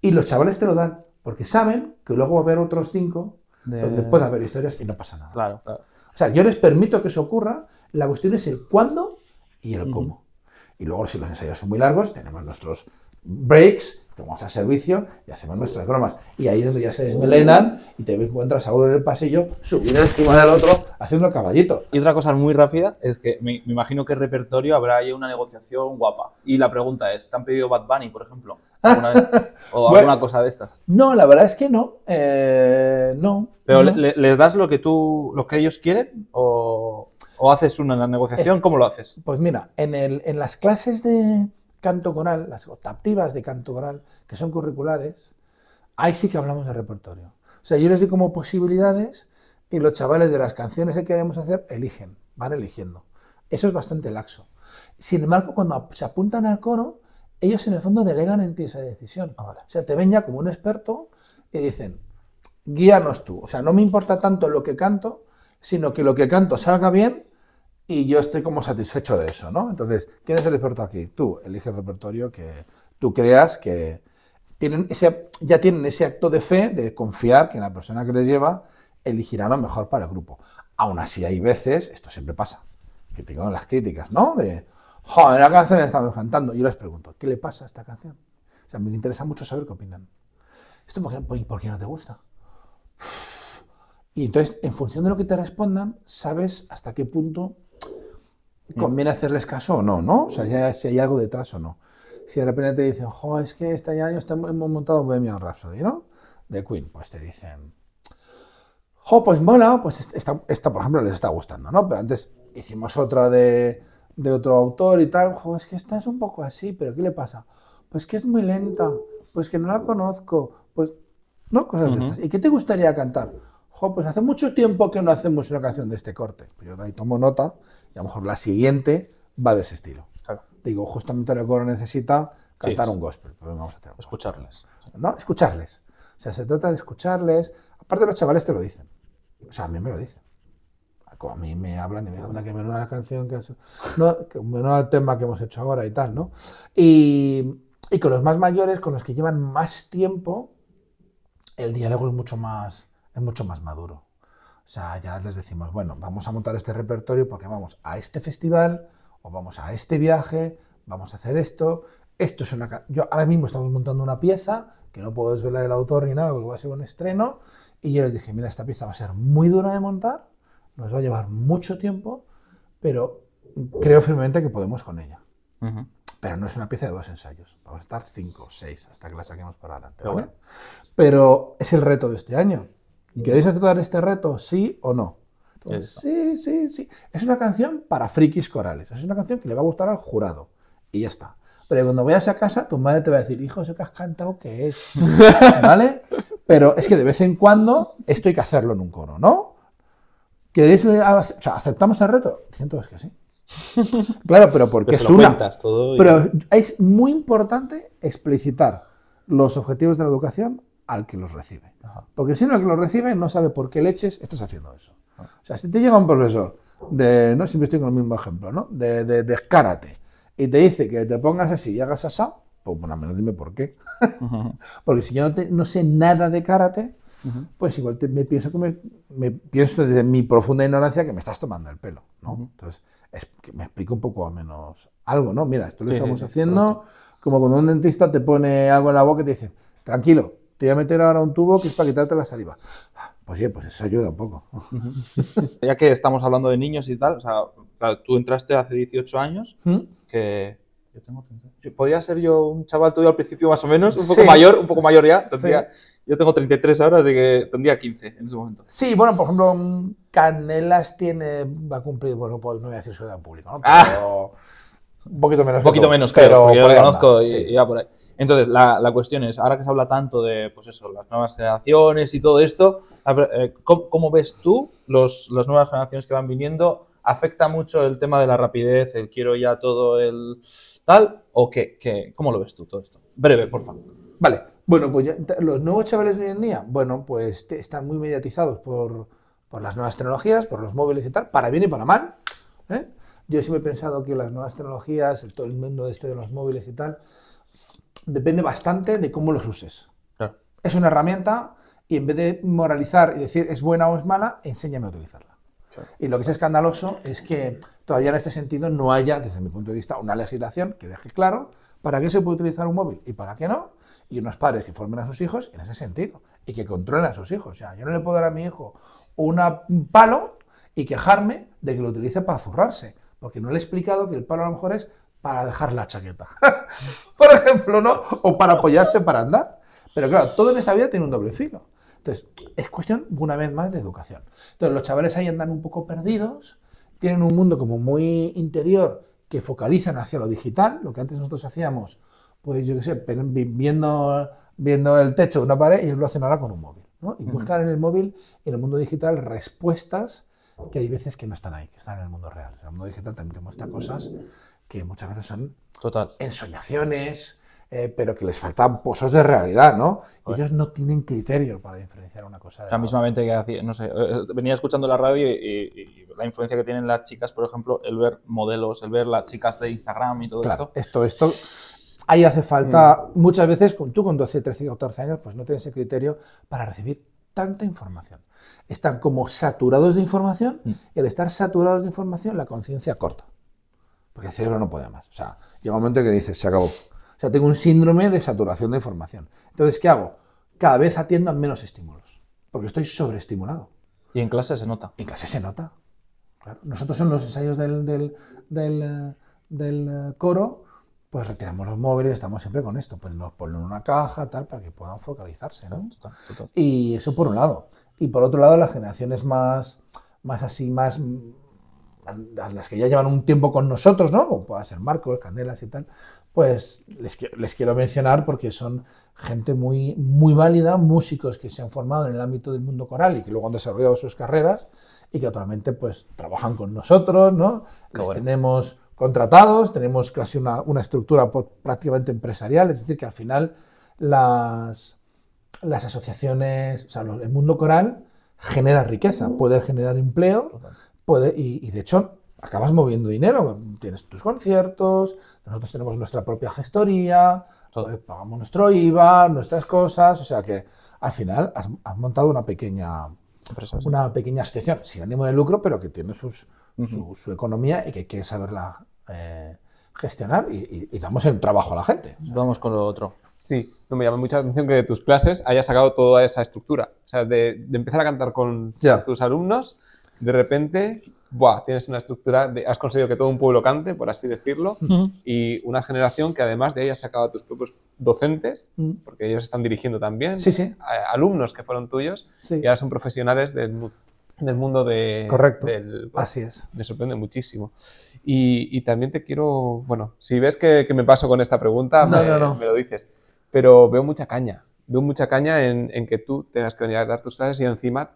Y los chavales te lo dan porque saben que luego va a haber otros 5 donde pueda haber historias y no pasa nada. Claro, claro. O sea, yo les permito que eso ocurra, la cuestión es el cuándo y el cómo. Y luego, si los ensayos son muy largos, tenemos nuestros breaks vamos al servicio y hacemos nuestras bromas. Y ahí ya se desmelenan y te encuentras a uno en el pasillo subiendo encima del otro haciendo caballito. Y otra cosa muy rápida es que me, imagino que el repertorio habrá ahí una negociación guapa. Y la pregunta es, ¿te han pedido Bad Bunny, por ejemplo? ¿Alguna ¿O alguna cosa de estas? No, la verdad es que no. Eh, no. ¿Pero les das lo que tú, lo que ellos quieren? ¿O, haces una negociación? ¿Cómo lo haces? Pues mira, en, el, en las clases de canto coral, las optativas de canto coral, que son curriculares, ahí sí que hablamos de repertorio. O sea, yo les doy como posibilidades y los chavales de las canciones que queremos hacer eligen, van eligiendo. Eso es bastante laxo. Sin embargo, cuando se apuntan al coro, ellos en el fondo delegan en ti esa decisión. Ah, o sea, te ven ya como un experto y dicen, guíanos tú. O sea, no me importa tanto lo que canto, sino que lo que canto salga bien y yo estoy como satisfecho de eso, ¿no? Entonces, ¿quién es el experto aquí? Tú, eliges el repertorio que tú creas que tienen ese, ya tienen ese acto de fe, de confiar que la persona que les lleva elegirá lo mejor para el grupo. Aún así, hay veces, esto siempre pasa, que tengo las críticas, ¿no? De, joder, la canción la estamos cantando. Yo les pregunto, ¿qué le pasa a esta canción? O sea, me interesa mucho saber qué opinan. ¿Esto por qué, no te gusta? Y entonces, en función de lo que te respondan, sabes hasta qué punto Mm. conviene hacerles caso o no, ¿no? O sea, si hay algo detrás o no. Si de repente te dicen, jo, es que este año hemos montado Bohemian Rhapsody, ¿no? De Queen, pues te dicen, jo, pues mola, pues esta, por ejemplo les está gustando, ¿no? Pero antes hicimos otra de, otro autor y tal, jo, es que esta es un poco así, pero ¿qué le pasa? Pues que es muy lenta, pues que no la conozco, pues, ¿no? Cosas de estas. ¿Y qué te gustaría cantar? pues hace mucho tiempo que no hacemos una canción de este corte. Pues yo ahí tomo nota y a lo mejor la siguiente va de ese estilo. Digo, justamente lo coro necesita cantar pues un gospel. escucharles. No, escucharles. O sea, se trata de escucharles. Aparte los chavales te lo dicen. O sea, a mí me lo dicen. A mí me hablan y me dicen, que menuda canción que has... No, que tema que hemos hecho ahora y tal, ¿no? y con los más mayores, con los que llevan más tiempo, el diálogo es mucho más es mucho más maduro. O sea, ya les decimos, bueno, vamos a montar este repertorio porque vamos a este festival o vamos a este viaje, vamos a hacer esto. Esto es una... Yo ahora mismo estamos montando una pieza que no puedo desvelar el autor ni nada porque va a ser un estreno. Y yo les dije, mira, esta pieza va a ser muy dura de montar, nos va a llevar mucho tiempo, pero creo firmemente que podemos con ella. Pero no es una pieza de dos ensayos. Vamos a estar cinco, seis, hasta que la saquemos para adelante. Pero, pero es el reto de este año. ¿Queréis aceptar este reto? ¿Sí o no? sí, sí, sí. Es una canción para frikis corales. Es una canción que le va a gustar al jurado. Y ya está. Pero cuando vayas a casa, tu madre te va a decir, hijo, eso que has cantado, ¿qué es? ¿Vale? Pero es que de vez en cuando esto hay que hacerlo en un coro, ¿no? ¿Queréis, eh, aceptamos el reto? Siento es que sí. Claro, pero porque es una. Todo Pero es muy importante explicitar los objetivos de la educación al que los recibe. Porque si no, el que los recibe no sabe por qué leches estás haciendo eso. Ah. O sea, si te llega un profesor de, no siempre estoy con el mismo ejemplo, ¿no? De, de, y te dice que te pongas así y hagas asado, pues bueno, al menos dime por qué. Porque si yo no, no sé nada de karate, pues igual te, me, pienso que me, pienso desde mi profunda ignorancia que me estás tomando el pelo, ¿no? Entonces, es, que me explico un poco al menos algo, ¿no? Mira, esto lo estamos haciendo, como cuando un dentista te pone algo en la boca y te dice, tranquilo, te voy a meter ahora un tubo que es para quitarte la saliva. Pues sí, pues eso ayuda un poco. ya que estamos hablando de niños y tal, o sea, tú entraste hace 18 años, ¿Mm? que yo tengo Podría ser yo un chaval tuyo al principio más o menos, un poco mayor, un poco mayor ya. Tendría, Yo tengo 33 ahora, así que tendría 15 en ese momento. Sí, bueno, por ejemplo, Canelas tiene, va a cumplir, bueno, pues no voy a decir su edad en público, ¿no? Ah. Pero un poquito menos. Un poquito menos, pero lo conozco y, por ahí. Entonces, la, la, cuestión es, ahora que se habla tanto de pues eso, las nuevas generaciones y todo esto, eh, ¿cómo, ves tú los, las nuevas generaciones que van viniendo? ¿Afecta mucho el tema de la rapidez, el quiero ya todo, el tal? ¿O qué? qué ¿Cómo lo ves tú todo esto? Breve, por favor. Vale, bueno, pues los nuevos chavales de hoy en día, bueno, pues están muy mediatizados por, por, las nuevas tecnologías, por los móviles y tal, para bien y para mal. ¿eh? Yo siempre he pensado que las nuevas tecnologías, todo el mundo este de los móviles y tal, depende bastante de cómo los uses. Es una herramienta y en vez de moralizar y decir es buena o es mala, enséñame a utilizarla. Y lo que es escandaloso es que todavía en este sentido no haya, desde mi punto de vista, una legislación que deje claro para qué se puede utilizar un móvil y para qué no, y unos padres que formen a sus hijos en ese sentido y que controlen a sus hijos. O sea, yo no le puedo dar a mi hijo un palo y quejarme de que lo utilice para zurrarse, porque no le he explicado que el palo a lo mejor es para dejar la chaqueta, por ejemplo, ¿no? O para apoyarse para andar. Pero claro, todo en esta vida tiene un doble filo. Entonces, es cuestión, una vez más, de educación. Entonces, los chavales ahí andan un poco perdidos, tienen un mundo como muy interior que focalizan hacia lo digital, lo que antes nosotros hacíamos, pues yo qué sé, viendo, viendo el techo de una pared, ellos lo hacen ahora con un móvil. ¿no? Y buscar en el móvil, en el mundo digital, respuestas que hay veces que no están ahí, que están en el mundo real. En el mundo digital también te muestra cosas que muchas veces son Total. ensoñaciones, eh, pero que les faltan pozos de realidad, ¿no? Ellos no tienen criterio para diferenciar una cosa de la misma mente que no sé, eh, eh, venía escuchando la radio y, la influencia que tienen las chicas, por ejemplo, el ver modelos, el ver las chicas de Instagram y todo claro, esto. Esto, ahí hace falta, mm. muchas veces, tú con 12, 13, 14 años, pues no tienes ese criterio para recibir tanta información. Están como saturados de información mm. y al estar saturados de información la conciencia corta. Porque el cerebro no puede más. O sea, llega un momento que dices, se acabó. O sea, tengo un síndrome de saturación de información. Entonces, ¿qué hago? Cada vez atiendo a menos estímulos, porque estoy sobreestimulado. ¿Y en clase se nota? En clase se nota. Nosotros en los ensayos del, del, eh, eh, coro, pues retiramos los móviles, estamos siempre con esto, pues nos ponen una caja, tal, para que puedan focalizarse, ¿no? Y eso por un lado. Y por otro lado, las generaciones más, más así, más a, las que ya llevan un tiempo con nosotros, ¿no? Como pueda ser Marcos, Candelas y tal, pues les, les, quiero mencionar porque son gente muy, muy válida, músicos que se han formado en el ámbito del mundo coral y que luego han desarrollado sus carreras y que actualmente pues trabajan con nosotros, ¿no? los tenemos contratados, tenemos casi una, una estructura prácticamente empresarial, es decir, que al final las, las asociaciones, o sea, el mundo coral genera riqueza, puede generar empleo, y, de hecho acabas moviendo dinero, tienes tus conciertos, nosotros tenemos nuestra propia gestoría, eh, pagamos nuestro IVA, nuestras cosas, o sea que al final has, montado una pequeña, una pequeña asociación sin ánimo de lucro, pero que tiene su, su, economía y que hay que saberla eh, gestionar y, damos el trabajo a la gente. Vamos con lo otro. Sí, no me llama mucha atención que de tus clases hayas sacado toda esa estructura, o sea, de, empezar a cantar con tus alumnos de repente, buah, tienes una estructura, de, has conseguido que todo un pueblo cante, por así decirlo, y una generación que además de ahí has sacado a tus propios docentes, porque ellos están dirigiendo también, sí, alumnos que fueron tuyos, y ahora son profesionales del, mundo de... Correcto. Del, así es. Me sorprende muchísimo. Y, también te quiero, bueno, si ves que, me paso con esta pregunta, no, me, lo dices, pero veo mucha caña. Veo mucha caña en, que tú tengas que venir a dar tus clases y encima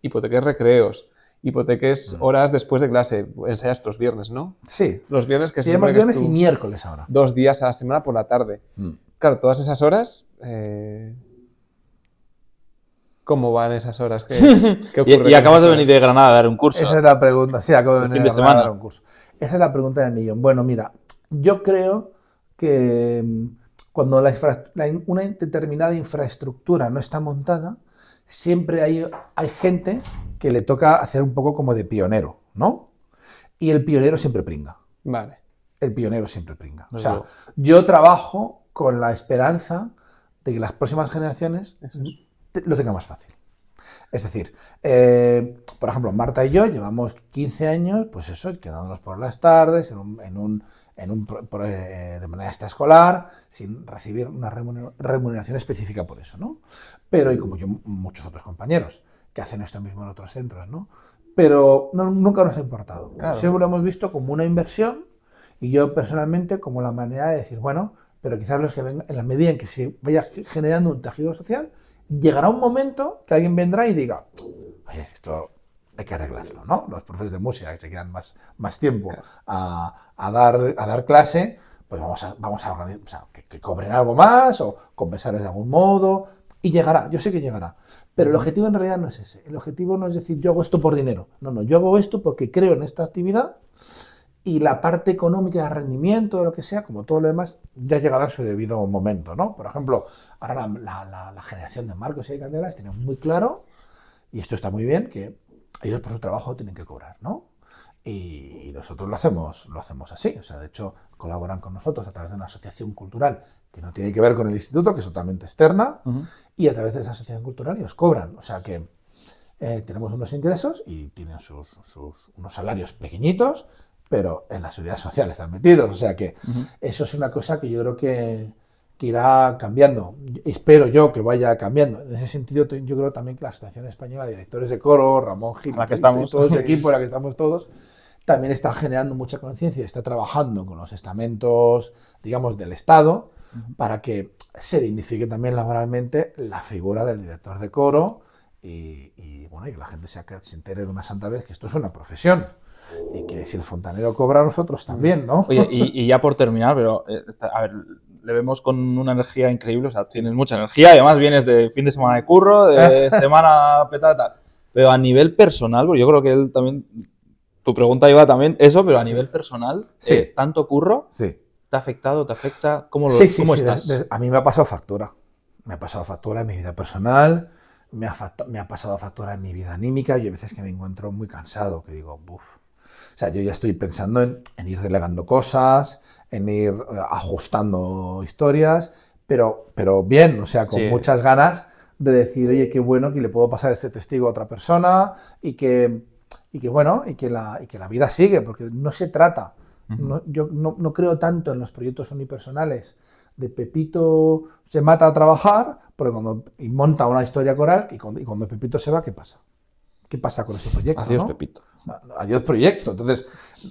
qué recreos, hipoteques horas después de clase. Ensayas los viernes, ¿no? Sí. Los viernes que sí, se viernes y miércoles ahora. Dos días a la semana por la tarde. Mm. Claro, todas esas horas. Eh, ¿Cómo van esas horas? ¿Qué, ocurre y, acabas de venir de Granada a dar un curso. Esa es la pregunta. Sí, acabo de venir de, Granada a dar un curso. Esa es la pregunta del millón. Bueno, mira, yo creo que mm, cuando una determinada infraestructura no está montada, siempre hay, hay gente que le toca hacer un poco como de pionero, ¿no? Y el pionero siempre pringa. Vale. El pionero siempre pringa. o sea, yo. trabajo con la esperanza de que las próximas generaciones lo tengan más fácil. Es decir, eh, por ejemplo, Marta y yo llevamos 15 años, pues eso, quedándonos por las tardes, en un, en un, eh, de manera extraescolar, sin recibir una remuneración específica por eso, ¿no? Pero, y como yo, muchos otros compañeros que hacen esto mismo en otros centros, ¿no? Pero nunca nos ha importado. Seguro lo hemos visto como una inversión y yo personalmente como la manera de decir, bueno, pero quizás los que vengan, en la medida en que se vaya generando un tejido social, llegará un momento que alguien vendrá y diga, oye, esto hay que arreglarlo, ¿no? Los profes de música que se quedan más, tiempo a, dar, clase, pues vamos a, organizar, o sea, que, cobren algo más o compensarles de algún modo, y llegará, yo sé que llegará. Pero el objetivo en realidad no es ese. El objetivo no es decir yo hago esto por dinero. No, no, yo hago esto porque creo en esta actividad y la parte económica de rendimiento, de lo que sea, como todo lo demás, ya llegará a su debido momento, ¿no? Por ejemplo, ahora la, generación de Marcos y de Candelas tiene muy claro, y esto está muy bien, que ellos por su trabajo tienen que cobrar, ¿no? Y, y nosotros lo hacemos, lo hacemos así. O sea, de hecho, colaboran con nosotros a través de una asociación cultural que no tiene que ver con el instituto, que es totalmente externa, y a través de esa asociación cultural ellos cobran. O sea que eh, tenemos unos ingresos y tienen sus, unos salarios pequeñitos, pero en la seguridad social están metidos. O sea que eso es una cosa que yo creo que, que, irá cambiando. Espero yo que vaya cambiando. En ese sentido, yo creo también que la Asociación Española de Directores de Coro, Ramón Gil, que estamos. todos el equipo en la que estamos todos, también está generando mucha conciencia, está trabajando con los estamentos, digamos, del Estado para que se dignifique también laboralmente la figura del director de coro y, bueno, que la gente se, se, entere de una santa vez que esto es una profesión. Y que si el fontanero cobra, nosotros también, ¿no? y, ya por terminar, pero eh, a ver, le vemos con una energía increíble, o sea, tienes mucha energía y además vienes de fin de semana de curro, de semana petada, tal. Pero a nivel personal, porque yo creo que él también, tu pregunta iba también eso, pero a nivel personal, sí. Eh, tanto curro, sí afectado? ¿Te afecta? ¿Cómo, lo, estás? a mí me ha pasado factura. Me ha pasado factura en mi vida personal, me ha, pasado factura en mi vida anímica. y hay veces que me encuentro muy cansado, que digo, uff. O sea, yo ya estoy pensando en, ir delegando cosas, en ir eh, ajustando historias, pero, pero bien, o sea, con muchas ganas de decir, oye, qué bueno que le puedo pasar este testigo a otra persona y que, y que bueno, y que, y que la vida sigue, porque no se trata no, yo no, creo tanto en los proyectos unipersonales de Pepito se mata a trabajar porque cuando, y monta una historia coral y cuando, Pepito se va, ¿qué pasa? ¿Qué pasa con ese proyecto? Adiós, Pepito. Adiós, proyecto. Entonces,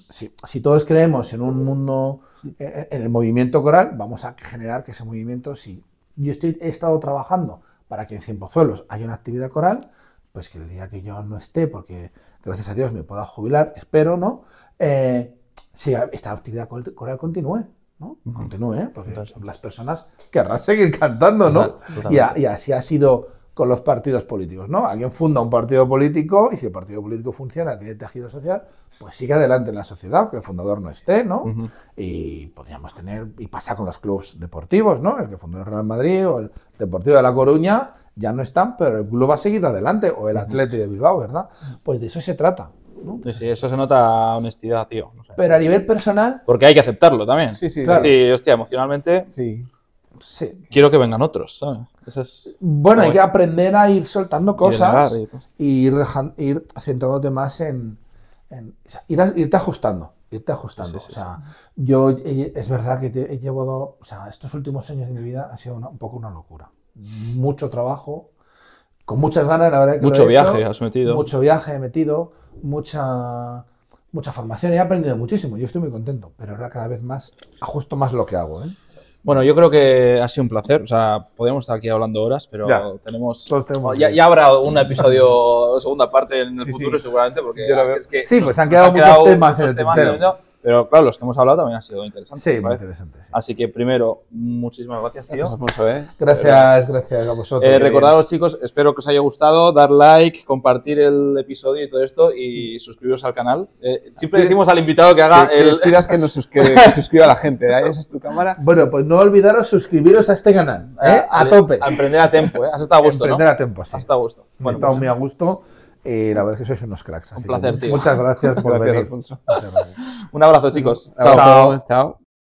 si, todos creemos en un mundo, en, el movimiento coral, vamos a generar que ese movimiento, si yo estoy, he estado trabajando para que en Cienpozuelos Pozuelos haya una actividad coral, pues que el día que yo no esté, porque gracias a Dios me pueda jubilar, espero, ¿no? Eh, si esta actividad coral continúe. ¿no? Continúe, ¿eh? porque las personas querrán seguir cantando, ¿no? Y, así ha sido con los partidos políticos, ¿no? Alguien funda un partido político y si el partido político funciona, tiene tejido social, pues sigue adelante en la sociedad, que el fundador no esté, ¿no? Y podríamos tener, y pasa con los clubes deportivos, ¿no? El que fundó el Real Madrid o el Deportivo de La Coruña ya no están, pero el club ha seguido adelante, o el Atleti de Bilbao, ¿verdad? Pues de eso se trata, Sí, eso se nota honestidad, tío. Pero a nivel personal. Porque hay que aceptarlo también. Sí, sí, claro. Sí, hostia, emocionalmente. Sí. Quiero que vengan otros, ¿sabes? bueno, hay que aprender a ir soltando cosas y, ir, centrándote más en, ir irte ajustando, irte ajustando. o sea, yo eh, es verdad que he llevado, o sea, estos últimos años de mi vida ha sido un poco una locura. Mucho trabajo, con muchas ganas, la verdad. mucho viaje has metido. Mucho viaje he metido mucha, mucha formación. He aprendido muchísimo, yo estoy muy contento, pero ahora cada vez más ajusto más lo que hago. ¿eh? Bueno, yo creo que ha sido un placer. O sea, podríamos estar aquí hablando horas, pero tenemos. ya, habrá un episodio, segunda parte en el futuro, seguramente, porque. es que sí, pues pues han quedado, muchos temas en el pero claro, los que hemos hablado también han sido interesantes. Sí, muy interesantes. Así que primero, muchísimas gracias, tío. Gracias, eh. gracias, gracias, a vosotros. Eh, recordaros, chicos, espero que os haya gustado. Dar like, compartir el episodio y todo esto. Y suscribiros al canal. Eh, siempre decimos al invitado que haga el. Que, que nos suscriba a la gente. ¿eh? Esa es tu cámara. Bueno, pues no olvidaros suscribiros a este canal. A, tope. A emprender a tiempo, ¿eh? Has estado a gusto. ¿no? a Has estado a gusto. Bueno, He estado pues muy a gusto. Eh, la verdad es que sois unos cracks. un placer, tío. Muchas gracias por venir. Un abrazo, chicos. Chao. Chao.